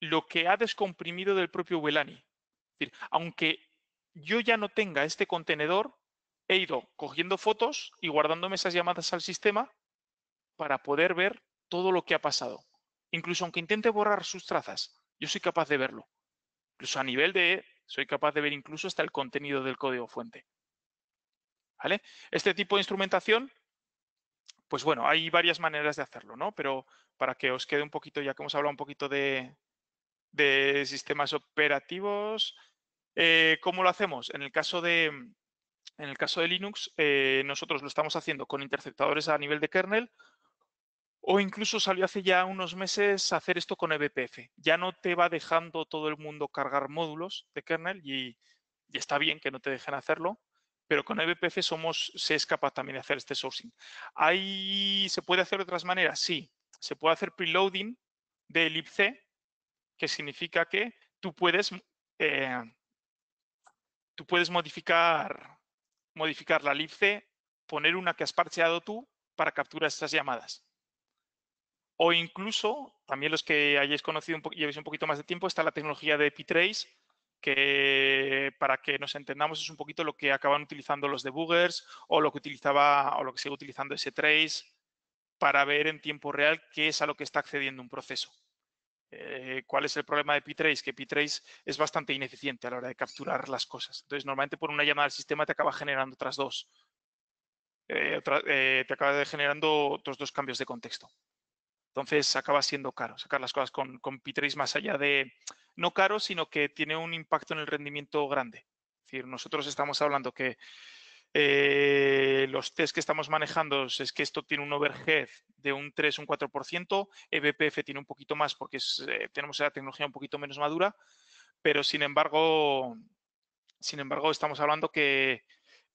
lo que ha descomprimido del propio Welani. aunque yo ya no tenga este contenedor, he ido cogiendo fotos y guardándome esas llamadas al sistema para poder ver todo lo que ha pasado. Incluso aunque intente borrar sus trazas, yo soy capaz de verlo. Incluso a nivel de, soy capaz de ver incluso hasta el contenido del código fuente. ¿Vale? Este tipo de instrumentación, pues bueno, hay varias maneras de hacerlo, ¿no? Pero para que os quede un poquito, ya que hemos hablado un poquito de, sistemas operativos, eh, ¿cómo lo hacemos? En el caso de, en el caso de Linux, eh, nosotros lo estamos haciendo con interceptadores a nivel de kernel o incluso salió hace ya unos meses hacer esto con eBPF. Ya no te va dejando todo el mundo cargar módulos de kernel y, está bien que no te dejen hacerlo, pero con eBPF somos, se es capaz también de hacer este sourcing. ¿Se puede hacer de otras maneras? Sí. Se puede hacer preloading de libc, que significa que tú puedes, eh, tú puedes modificar, modificar la libc, poner una que has parcheado tú para capturar estas llamadas. O incluso, también los que hayáis conocido y llevéis un poquito más de tiempo, está la tecnología de p que para que nos entendamos es un poquito lo que acaban utilizando los debuggers o lo que utilizaba o lo que sigue utilizando ese trace para ver en tiempo real qué es a lo que está accediendo un proceso. Eh, ¿Cuál es el problema de p Que p es bastante ineficiente a la hora de capturar las cosas. Entonces, normalmente por una llamada al sistema te acaba generando otras dos. Eh, eh, te acaba generando otros dos cambios de contexto. Entonces acaba siendo caro sacar las cosas con, con P3 más allá de, no caro, sino que tiene un impacto en el rendimiento grande. Es decir, nosotros estamos hablando que eh, los test que estamos manejando es que esto tiene un overhead de un 3, un 4%, eBPF tiene un poquito más porque eh, tenemos la tecnología un poquito menos madura, pero sin embargo, sin embargo estamos hablando que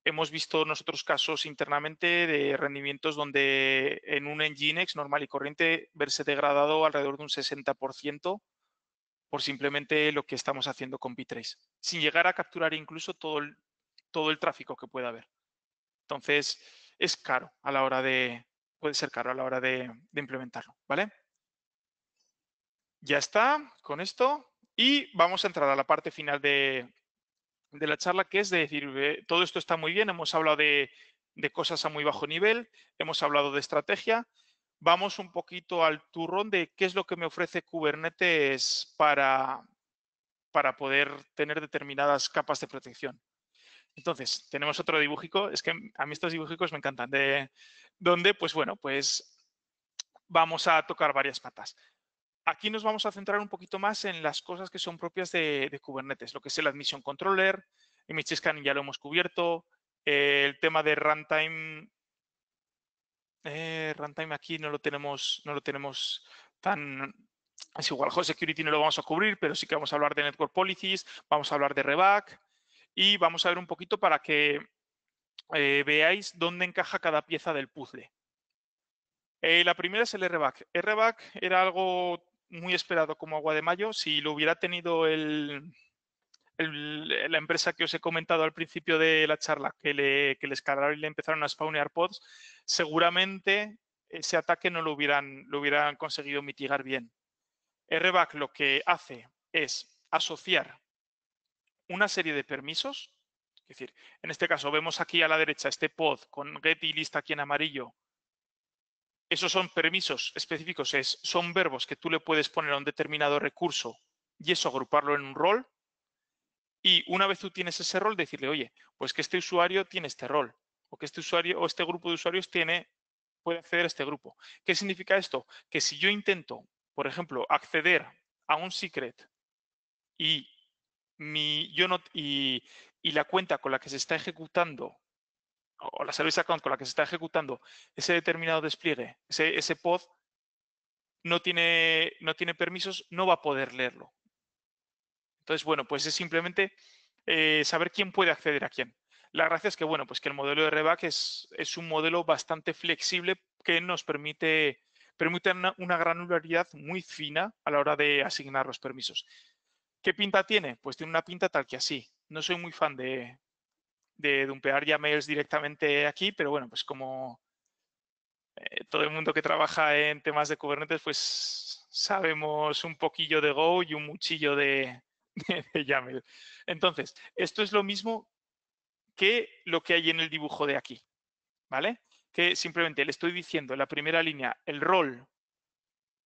hemos visto nosotros casos internamente de rendimientos donde en un Nginx normal y corriente verse degradado alrededor de un 60% por simplemente lo que estamos haciendo con P3, sin llegar a capturar incluso todo el, todo el tráfico que pueda haber. Entonces, es caro a la hora de, puede ser caro a la hora de, de implementarlo, ¿vale? Ya está con esto y vamos a entrar a la parte final de, de la charla, que es de decir, todo esto está muy bien, hemos hablado de, cosas a muy bajo nivel, hemos hablado de estrategia, vamos un poquito al turrón de qué es lo que me ofrece Kubernetes para, para poder tener determinadas capas de protección. Entonces, tenemos otro dibujico, es que a mí estos dibujicos me encantan, de donde, pues bueno, pues vamos a tocar varias patas. Aquí nos vamos a centrar un poquito más en las cosas que son propias de, Kubernetes, lo que es el Admission Controller, Image Scanning ya lo hemos cubierto, el tema de Runtime, eh, Runtime aquí no lo tenemos, no lo tenemos tan... Es igual, Host Security no lo vamos a cubrir, pero sí que vamos a hablar de Network Policies, vamos a hablar de Reback y vamos a ver un poquito para que eh, veáis dónde encaja cada pieza del puzzle. Eh, la primera es el RBAC. RBAC era algo muy esperado como agua de mayo. Si lo hubiera tenido el, eh, la empresa que os he comentado al principio de la charla, que le, escalaron y le empezaron a spawnear pods, seguramente ese ataque no lo hubieran, lo hubieran conseguido mitigar bien. RBAC lo que hace es asociar una serie de permisos, es decir, en este caso vemos aquí a la derecha este pod con Getty aquí en amarillo esos son permisos específicos, son verbos que tú le puedes poner a un determinado recurso y eso agruparlo en un rol. Y una vez tú tienes ese rol, decirle, oye, pues que este usuario tiene este rol, o que este usuario o este grupo de usuarios tiene, puede acceder a este grupo. ¿Qué significa esto? Que si yo intento, por ejemplo, acceder a un secret y, mi, yo y la cuenta con la que se está ejecutando o la service account con la que se está ejecutando ese determinado despliegue, ese, pod, no tiene, no tiene permisos, no va a poder leerlo. Entonces, bueno, pues es simplemente eh, saber quién puede acceder a quién. La gracia es que, bueno, pues que el modelo de RBAC es, es un modelo bastante flexible que nos permite, permite una, granularidad muy fina a la hora de asignar los permisos. ¿Qué pinta tiene? Pues tiene una pinta tal que así. No soy muy fan de, de dumpear YAML directamente aquí, pero bueno, pues como eh, todo el mundo que trabaja en temas de Kubernetes, pues sabemos un poquillo de Go y un muchillo de, YAML. Entonces, esto es lo mismo que lo que hay en el dibujo de aquí, ¿vale? Que simplemente le estoy diciendo en la primera línea, el rol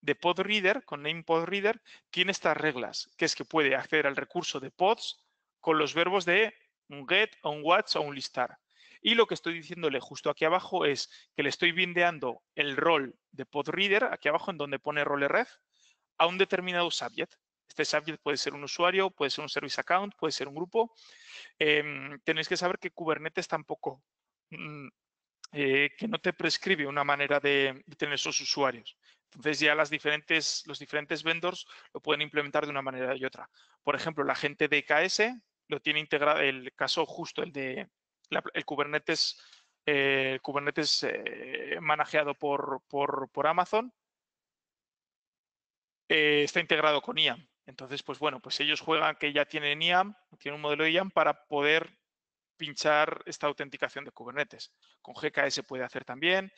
de Pod Reader con name Pod Reader tiene estas reglas, que es que puede acceder al recurso de pods con los verbos de un get, un watch o un listar. Y lo que estoy diciéndole justo aquí abajo es que le estoy bindeando el rol de pod reader aquí abajo en donde pone role ref, a un determinado subject. Este subject puede ser un usuario, puede ser un service account, puede ser un grupo. Em, tenéis que saber que Kubernetes tampoco, mm, eh, que no te prescribe una manera de, tener esos usuarios. Entonces ya las diferentes, los diferentes vendors lo pueden implementar de una manera y otra. Por ejemplo, la gente de IKS, lo tiene integrado, el caso justo, el de el Kubernetes, eh, Kubernetes eh, manejado por, Amazon, eh, está integrado con IAM. Entonces, pues bueno, pues ellos juegan que ya tienen IAM, tienen un modelo de IAM para poder pinchar esta autenticación de Kubernetes. Con GKS se puede hacer también.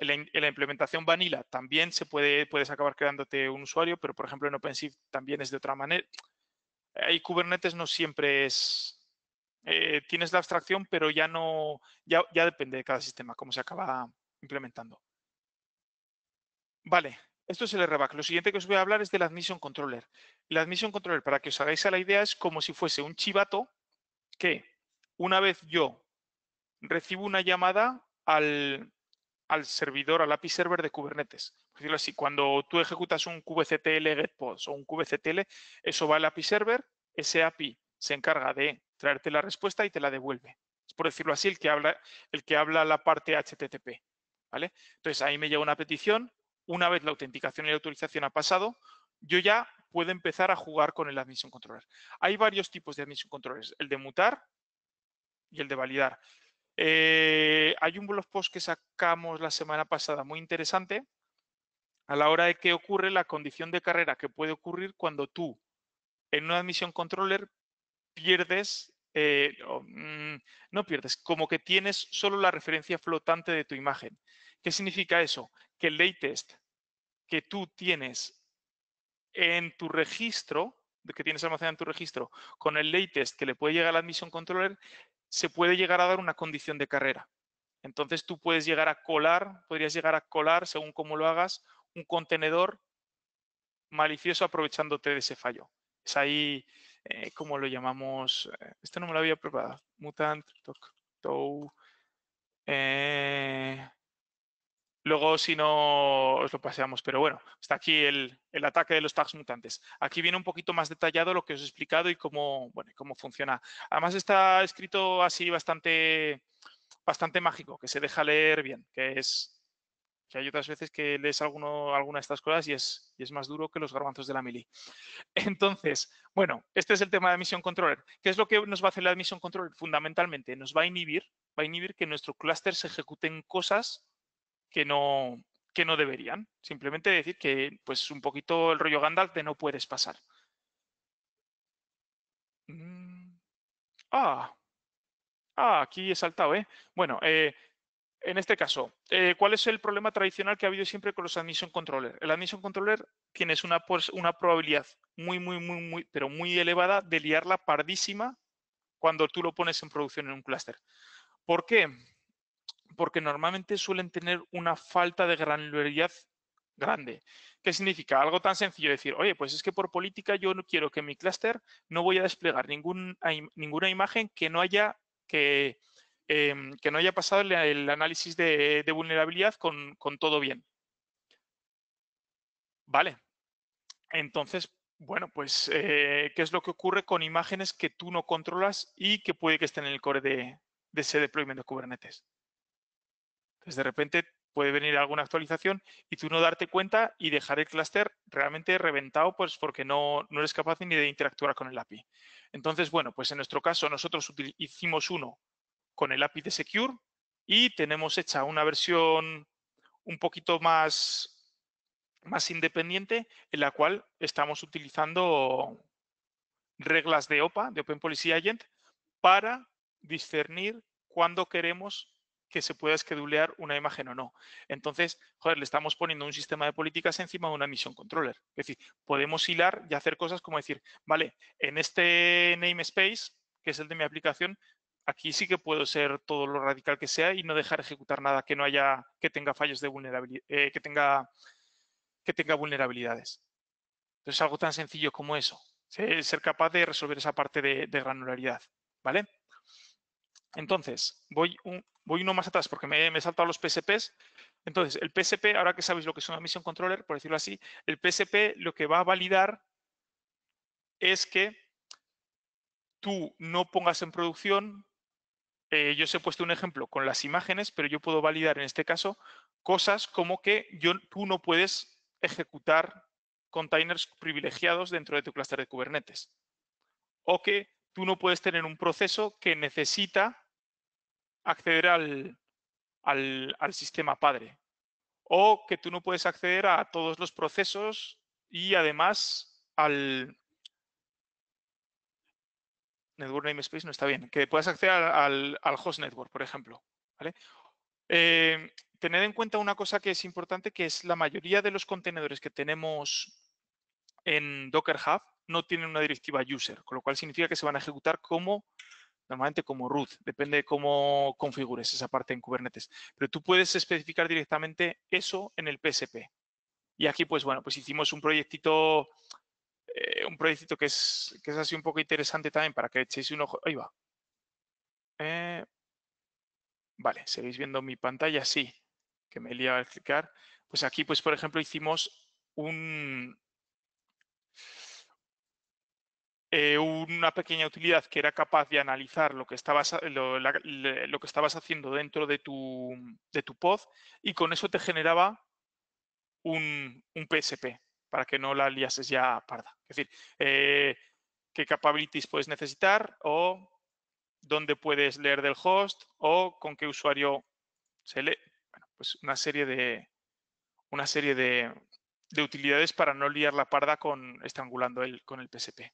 En la, implementación Vanilla también se puede, puedes acabar creándote un usuario, pero por ejemplo en OpenShift también es de otra manera. Y Kubernetes no siempre es, eh, tienes la abstracción, pero ya no, ya, ya depende de cada sistema, cómo se acaba implementando. Vale, esto es el RBAC. Lo siguiente que os voy a hablar es del Admission Controller. El Admission Controller, para que os hagáis a la idea, es como si fuese un chivato que una vez yo recibo una llamada al, al servidor, al API server de Kubernetes. Por decirlo así, cuando tú ejecutas un kubectl getpods o un kubectl, eso va al API server, ese API se encarga de traerte la respuesta y te la devuelve. Es por decirlo así el que habla, el que habla la parte HTTP. ¿vale? Entonces ahí me llega una petición, una vez la autenticación y la autorización ha pasado, yo ya puedo empezar a jugar con el admission controller. Hay varios tipos de admission controllers, el de mutar y el de validar. Eh, hay un blog post que sacamos la semana pasada muy interesante a la hora de que ocurre la condición de carrera que puede ocurrir cuando tú en una admisión controller pierdes, eh, mm, no pierdes, como que tienes solo la referencia flotante de tu imagen. ¿Qué significa eso? Que el latest que tú tienes en tu registro, que tienes almacenado en tu registro, con el latest que le puede llegar a la admisión controller, se puede llegar a dar una condición de carrera. Entonces tú puedes llegar a colar, podrías llegar a colar, según cómo lo hagas, un contenedor malicioso aprovechándote de ese fallo. Es ahí eh, como lo llamamos, eh, este no me lo había preparado, mutant, toc, tow, eh, Luego, si no, os lo paseamos. Pero bueno, está aquí el, el, ataque de los tags mutantes. Aquí viene un poquito más detallado lo que os he explicado y cómo, bueno, cómo funciona. Además, está escrito así bastante, bastante mágico, que se deja leer bien, que es que hay otras veces que lees alguno, alguna de estas cosas y es, y es más duro que los garbanzos de la mili. Entonces, bueno, este es el tema de Admission Controller. ¿Qué es lo que nos va a hacer la Admission Controller? Fundamentalmente, nos va a inhibir, va a inhibir que en nuestro clúster se ejecuten cosas que no, que no deberían. Simplemente decir que, pues, un poquito el rollo Gandalf de no puedes pasar. Mm. Ah. ah, aquí he saltado, ¿eh? Bueno, eh, en este caso, eh, ¿cuál es el problema tradicional que ha habido siempre con los admission controller? El admission controller tienes una, pues, una probabilidad muy, muy, muy, muy, pero muy elevada de liarla pardísima cuando tú lo pones en producción en un clúster. ¿Por qué? porque normalmente suelen tener una falta de granularidad grande. ¿Qué significa? Algo tan sencillo decir, oye, pues es que por política yo no quiero que mi clúster no voy a desplegar ninguna imagen que no haya que, em, no haya pasado el, análisis de, vulnerabilidad con, todo bien. Vale. Entonces, bueno, pues, eh, ¿qué es lo que ocurre con imágenes que tú no controlas y que puede que estén en el core de, de ese deployment de Kubernetes? de repente puede venir alguna actualización y tú no darte cuenta y dejar el clúster realmente reventado pues porque no, no eres capaz ni de interactuar con el API. Entonces, bueno, pues en nuestro caso nosotros hicimos uno con el API de Secure y tenemos hecha una versión un poquito más, más independiente en la cual estamos utilizando reglas de OPA, de Open Policy Agent, para discernir cuándo queremos que se pueda schedulear una imagen o no. Entonces, joder, le estamos poniendo un sistema de políticas encima de una mission controller. Es decir, podemos hilar y hacer cosas como decir, vale, en este namespace, que es el de mi aplicación, aquí sí que puedo ser todo lo radical que sea y no dejar ejecutar nada que no haya, que tenga fallos de vulnerabilidad, eh, que tenga que tenga vulnerabilidades. Entonces, algo tan sencillo como eso, ser capaz de resolver esa parte de, de granularidad, ¿vale? Entonces, voy, uno más atrás porque me, he saltado los PSPs. Entonces, el PSP, ahora que sabéis lo que es una mission controller, por decirlo así, el PSP lo que va a validar es que tú no pongas en producción, eh, yo os he puesto un ejemplo con las imágenes, pero yo puedo validar en este caso cosas como que tú no puedes ejecutar containers privilegiados dentro de tu clúster de Kubernetes. O que tú no puedes tener un proceso que necesita acceder al, sistema padre o que tú no puedes acceder a todos los procesos y además al, Network Namespace no está bien, que puedas acceder al, host network, por ejemplo. Eh, Tener en cuenta una cosa que es importante, que es la mayoría de los contenedores que tenemos en Docker Hub no tienen una directiva user, con lo cual significa que se van a ejecutar como normalmente como root, depende de cómo configures esa parte en Kubernetes. Pero tú puedes especificar directamente eso en el PSP. Y aquí, pues bueno, pues hicimos un proyectito, eh, un proyectito que es, es así un poco interesante también para que echéis un ojo. Ahí va. Eh, vale, ¿seguís viendo mi pantalla? Sí, que me he liado al clicar. Pues aquí, pues por ejemplo, hicimos un, una pequeña utilidad que era capaz de analizar lo que estabas, lo, que estabas haciendo dentro de tu, de pod y con eso te generaba un, PSP para que no la liases ya parda. Es decir, eh, qué capabilities puedes necesitar o dónde puedes leer del host o con qué usuario se lee. Bueno, pues una serie de, una serie de, utilidades para no liar la parda con estrangulando el, con el PSP.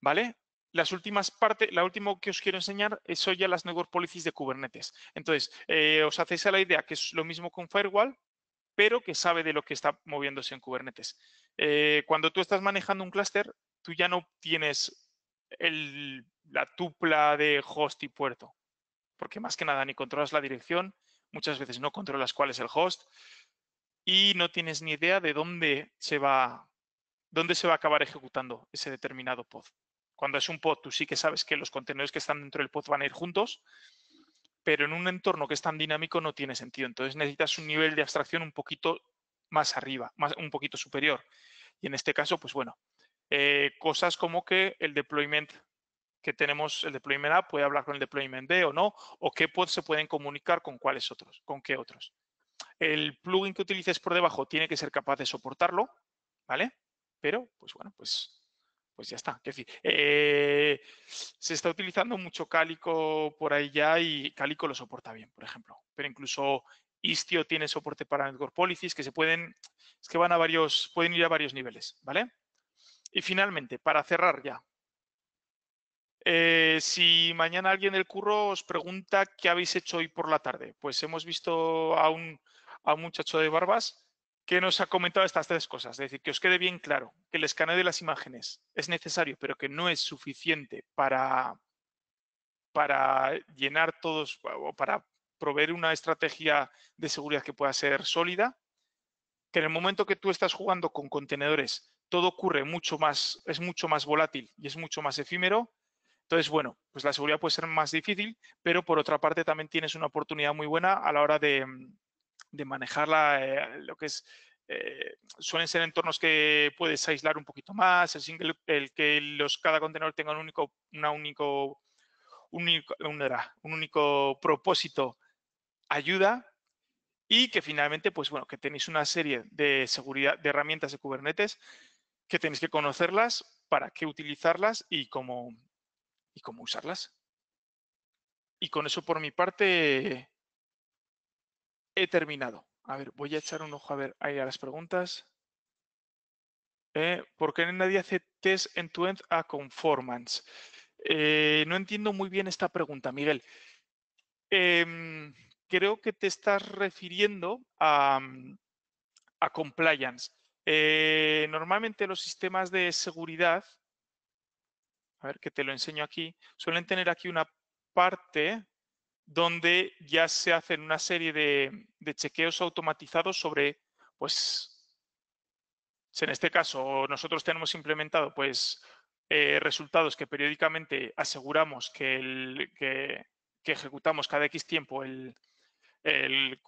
¿vale? Las últimas partes, la última que os quiero enseñar eh, son ya las network policies de Kubernetes. Entonces, eh, os hacéis a la idea que es lo mismo con Firewall, pero que sabe de lo que está moviéndose en Kubernetes. Eh, cuando tú estás manejando un clúster, tú ya no tienes la tupla de host y puerto, porque más que nada ni controlas la dirección, muchas veces no controlas cuál es el host y no tienes ni idea de dónde se va dónde se va a acabar ejecutando ese determinado pod. Cuando es un pod, tú sí que sabes que los contenedores que están dentro del pod van a ir juntos, pero en un entorno que es tan dinámico no tiene sentido. Entonces necesitas un nivel de abstracción un poquito más arriba, más, un poquito superior. Y en este caso, pues bueno, eh, cosas como que el deployment que tenemos, el deployment A puede hablar con el deployment B o no, o qué pods se pueden comunicar con cuáles otros, con qué otros. El plugin que utilices por debajo tiene que ser capaz de soportarlo, ¿vale? pero pues bueno, pues pues ya está. Eh, se está utilizando mucho cálico por ahí ya y cálico lo soporta bien, por ejemplo. Pero incluso Istio tiene soporte para Network Policies que se pueden, es que van a varios, pueden ir a varios niveles, ¿vale? Y finalmente, para cerrar ya, eh, si mañana alguien del curro os pregunta qué habéis hecho hoy por la tarde, pues hemos visto a un, a un muchacho de barbas que nos ha comentado estas tres cosas. Es decir, que os quede bien claro que el escaneo de las imágenes es necesario, pero que no es suficiente para, para llenar todos o para proveer una estrategia de seguridad que pueda ser sólida. Que en el momento que tú estás jugando con contenedores, todo ocurre mucho más, es mucho más volátil y es mucho más efímero. Entonces, bueno, pues la seguridad puede ser más difícil, pero por otra parte también tienes una oportunidad muy buena a la hora de, de manejarla, eh, lo que es eh, suelen ser entornos que puedes aislar un poquito más, el, que los, cada contenedor tenga un único, una único, un único propósito ayuda y que finalmente, pues bueno, que tenéis una serie de seguridad, de herramientas de Kubernetes que tenéis que conocerlas, para qué utilizarlas y cómo, y cómo usarlas. Y con eso por mi parte he terminado. A ver, voy a echar un ojo a ver ahí a las preguntas. Eh, ¿Por qué nadie hace test en tu end a conformance? Eh, no entiendo muy bien esta pregunta, Miguel. Em, creo que te estás refiriendo a, mm, a compliance. Eh, normalmente los sistemas de seguridad, a ver que te lo enseño aquí, suelen tener aquí una parte donde ya se hacen una serie de, chequeos automatizados sobre, pues, si en este caso nosotros tenemos implementado, pues, eh, resultados que periódicamente aseguramos que, que, ejecutamos cada X tiempo el, el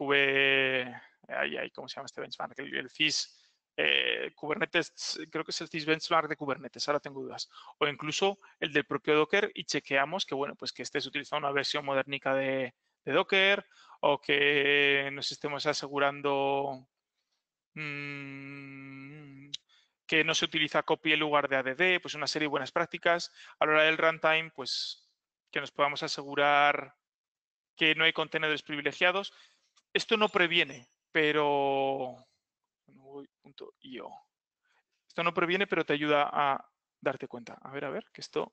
ay, ¿cómo se llama este benchmark? El, el CIS eh, Kubernetes, creo que es el benchmark de Kubernetes, ahora tengo dudas, o incluso el del propio Docker y chequeamos que, bueno, pues que estés utilizando una versión modernica de, Docker o que nos estemos asegurando mm, que no se utiliza copy en lugar de ADD, pues una serie de buenas prácticas. A la hora del runtime, pues que nos podamos asegurar que no hay contenedores privilegiados. Esto no previene, pero yo Esto no previene, pero te ayuda a darte cuenta. A ver, a ver, que esto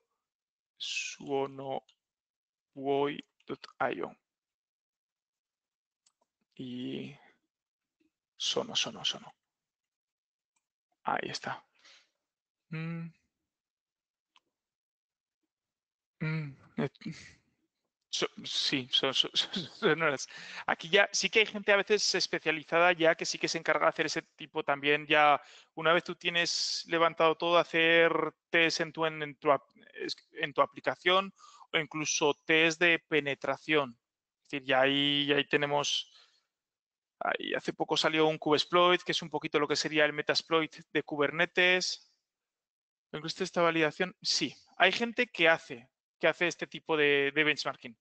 suonovoy.io. Y sono, sono, sono. Ahí está. Mm. Mm sí, son, Aquí ya sí que hay gente a veces especializada ya que sí que se encarga de hacer ese tipo también ya una vez tú tienes levantado todo hacer test en tu en, tu, aplicación o incluso test de penetración. Es decir, ya ahí ahí tenemos hace poco salió un Kubesploit que es un poquito lo que sería el Metasploit de Kubernetes. ¿Incluso esta validación? Sí, hay gente que hace que hace este tipo de, benchmarking.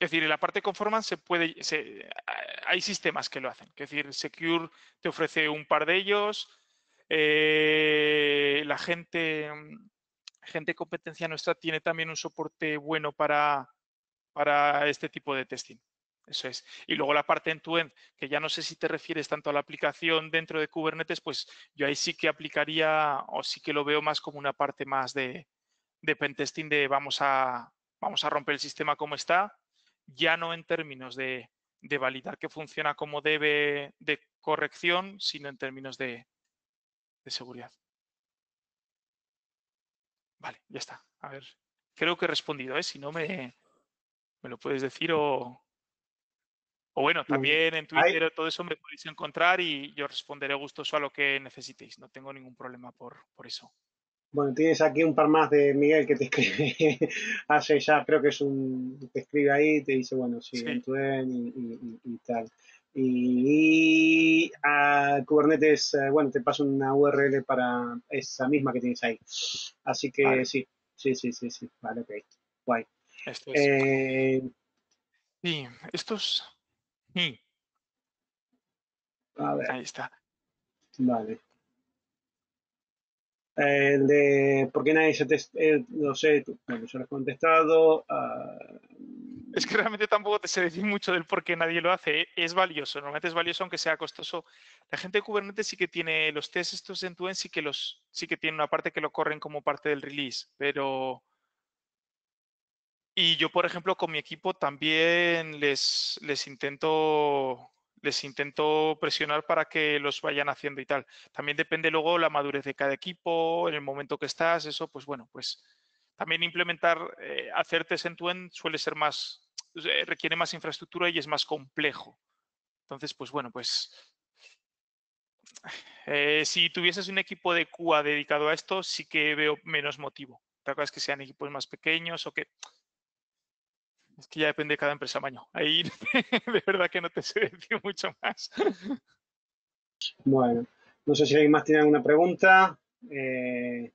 Es decir, en la parte de conformance se puede, hay sistemas que lo hacen. Es decir, Secure te ofrece un par de ellos. Eh, la gente, mm, gente competencia nuestra tiene también un soporte bueno para este tipo de testing. Eso es. Y luego la parte en tu end que ya no sé si te refieres tanto a la aplicación dentro de Kubernetes, pues yo ahí sí que aplicaría o sí que lo veo más como una parte más de, de pentesting de vamos a, vamos a romper el sistema como está, ya no en términos de, validar que funciona como debe de corrección, sino en términos de, de seguridad. Vale, ya está. A ver, creo que he respondido, ¿eh? Si no me, me lo puedes decir o... O bueno, también en Twitter todo eso me podéis encontrar y yo responderé gustoso a lo que necesitéis. No tengo ningún problema por, por eso. Bueno, tienes aquí un par más de Miguel que te escribe, hace ya, creo que es un, te escribe ahí, te dice, bueno, sí, En y, y, tal. Y, a ah, Kubernetes, eh, bueno, te paso una URL para esa misma que tienes ahí. Así que sí, sí, sí, sí, sí, vale, ok, guay. Esto es... Eh, sí, estos Hmm. Ahí está. Vale. por qué nadie se te. Eh, no sé, tú, lo has contestado. Ah, es que realmente tampoco te sé decir mucho del por qué nadie lo hace. ¿eh? Es valioso, normalmente es valioso aunque sea costoso. La gente de Kubernetes sí que tiene los test estos en Twin, sí que los sí que tiene una parte que lo corren como parte del release, pero y yo, por ejemplo, con mi equipo también les, les, intento les intento presionar para que los vayan haciendo y tal. También depende luego la madurez de cada equipo, en el momento que estás, eso, pues bueno, pues también implementar, eh, hacer test en tu suele ser más, eh, requiere más infraestructura y es más complejo. Entonces, pues bueno, pues eh, si tuvieses un equipo de QA dedicado a esto, sí que veo menos motivo. ¿Te acuerdas que sean equipos más pequeños o que es que ya depende de cada empresa, Maño. Ahí de verdad que no te sé mucho más. Bueno, no sé si alguien más tiene alguna pregunta. Eh,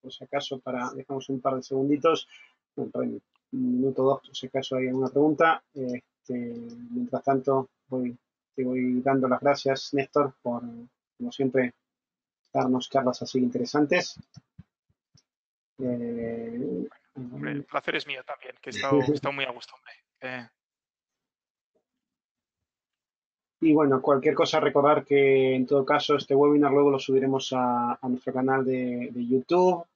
por si acaso, para, dejamos un par de segunditos. un minuto dos, por si acaso hay alguna pregunta. Este, mientras tanto, te voy dando las gracias, Néstor, por, como siempre, darnos charlas así interesantes el eh, placer es mío también, que he estado, muy a gusto, eh. Y bueno, cualquier cosa, recordar que en todo caso este webinar luego lo subiremos a, nuestro canal de, YouTube,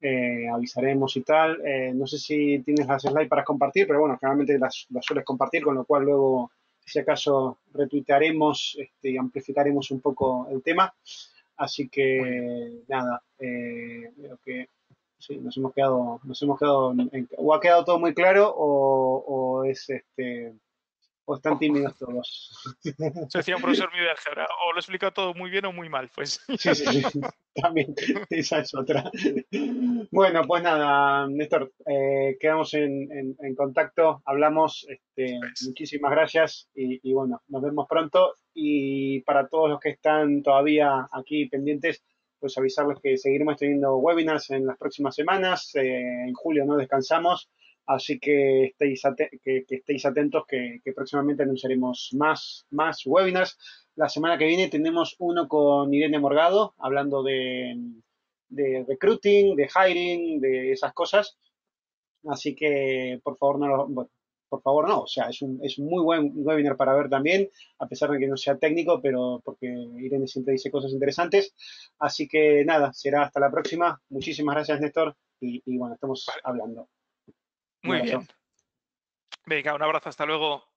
eh, avisaremos y tal. no sé si tienes las slides para compartir, pero bueno, generalmente las, sueles compartir, con lo cual luego, si acaso, retuitearemos este, y amplificaremos un poco el tema. Así que, nada, creo que Sí, nos hemos quedado, nos hemos quedado o ha quedado todo muy claro o, es este o están tímidos todos. Se decía un profesor mío de álgebra, o lo explicado todo muy bien o muy mal, pues. Sí, sí, sí, también, esa es otra. Bueno, pues nada, Néstor, eh, quedamos en, contacto, hablamos, este, muchísimas gracias y bueno, nos vemos pronto y para todos los que están todavía aquí pendientes, pues avisarles que seguiremos teniendo webinars en las próximas semanas. Eh, en julio no descansamos, así que estéis, que, estéis atentos que, próximamente anunciaremos más, más webinars. La semana que viene tenemos uno con Irene Morgado, hablando de, recruiting, de hiring, de esas cosas. Así que, por favor, no lo, por favor no. O sea, es un, es muy buen webinar para ver también, a pesar de que no sea técnico, pero porque Irene siempre dice cosas interesantes. Así que nada, será hasta la próxima. Muchísimas gracias, Néstor. Y, bueno, estamos hablando. Muy bien. Venga, un abrazo, hasta luego.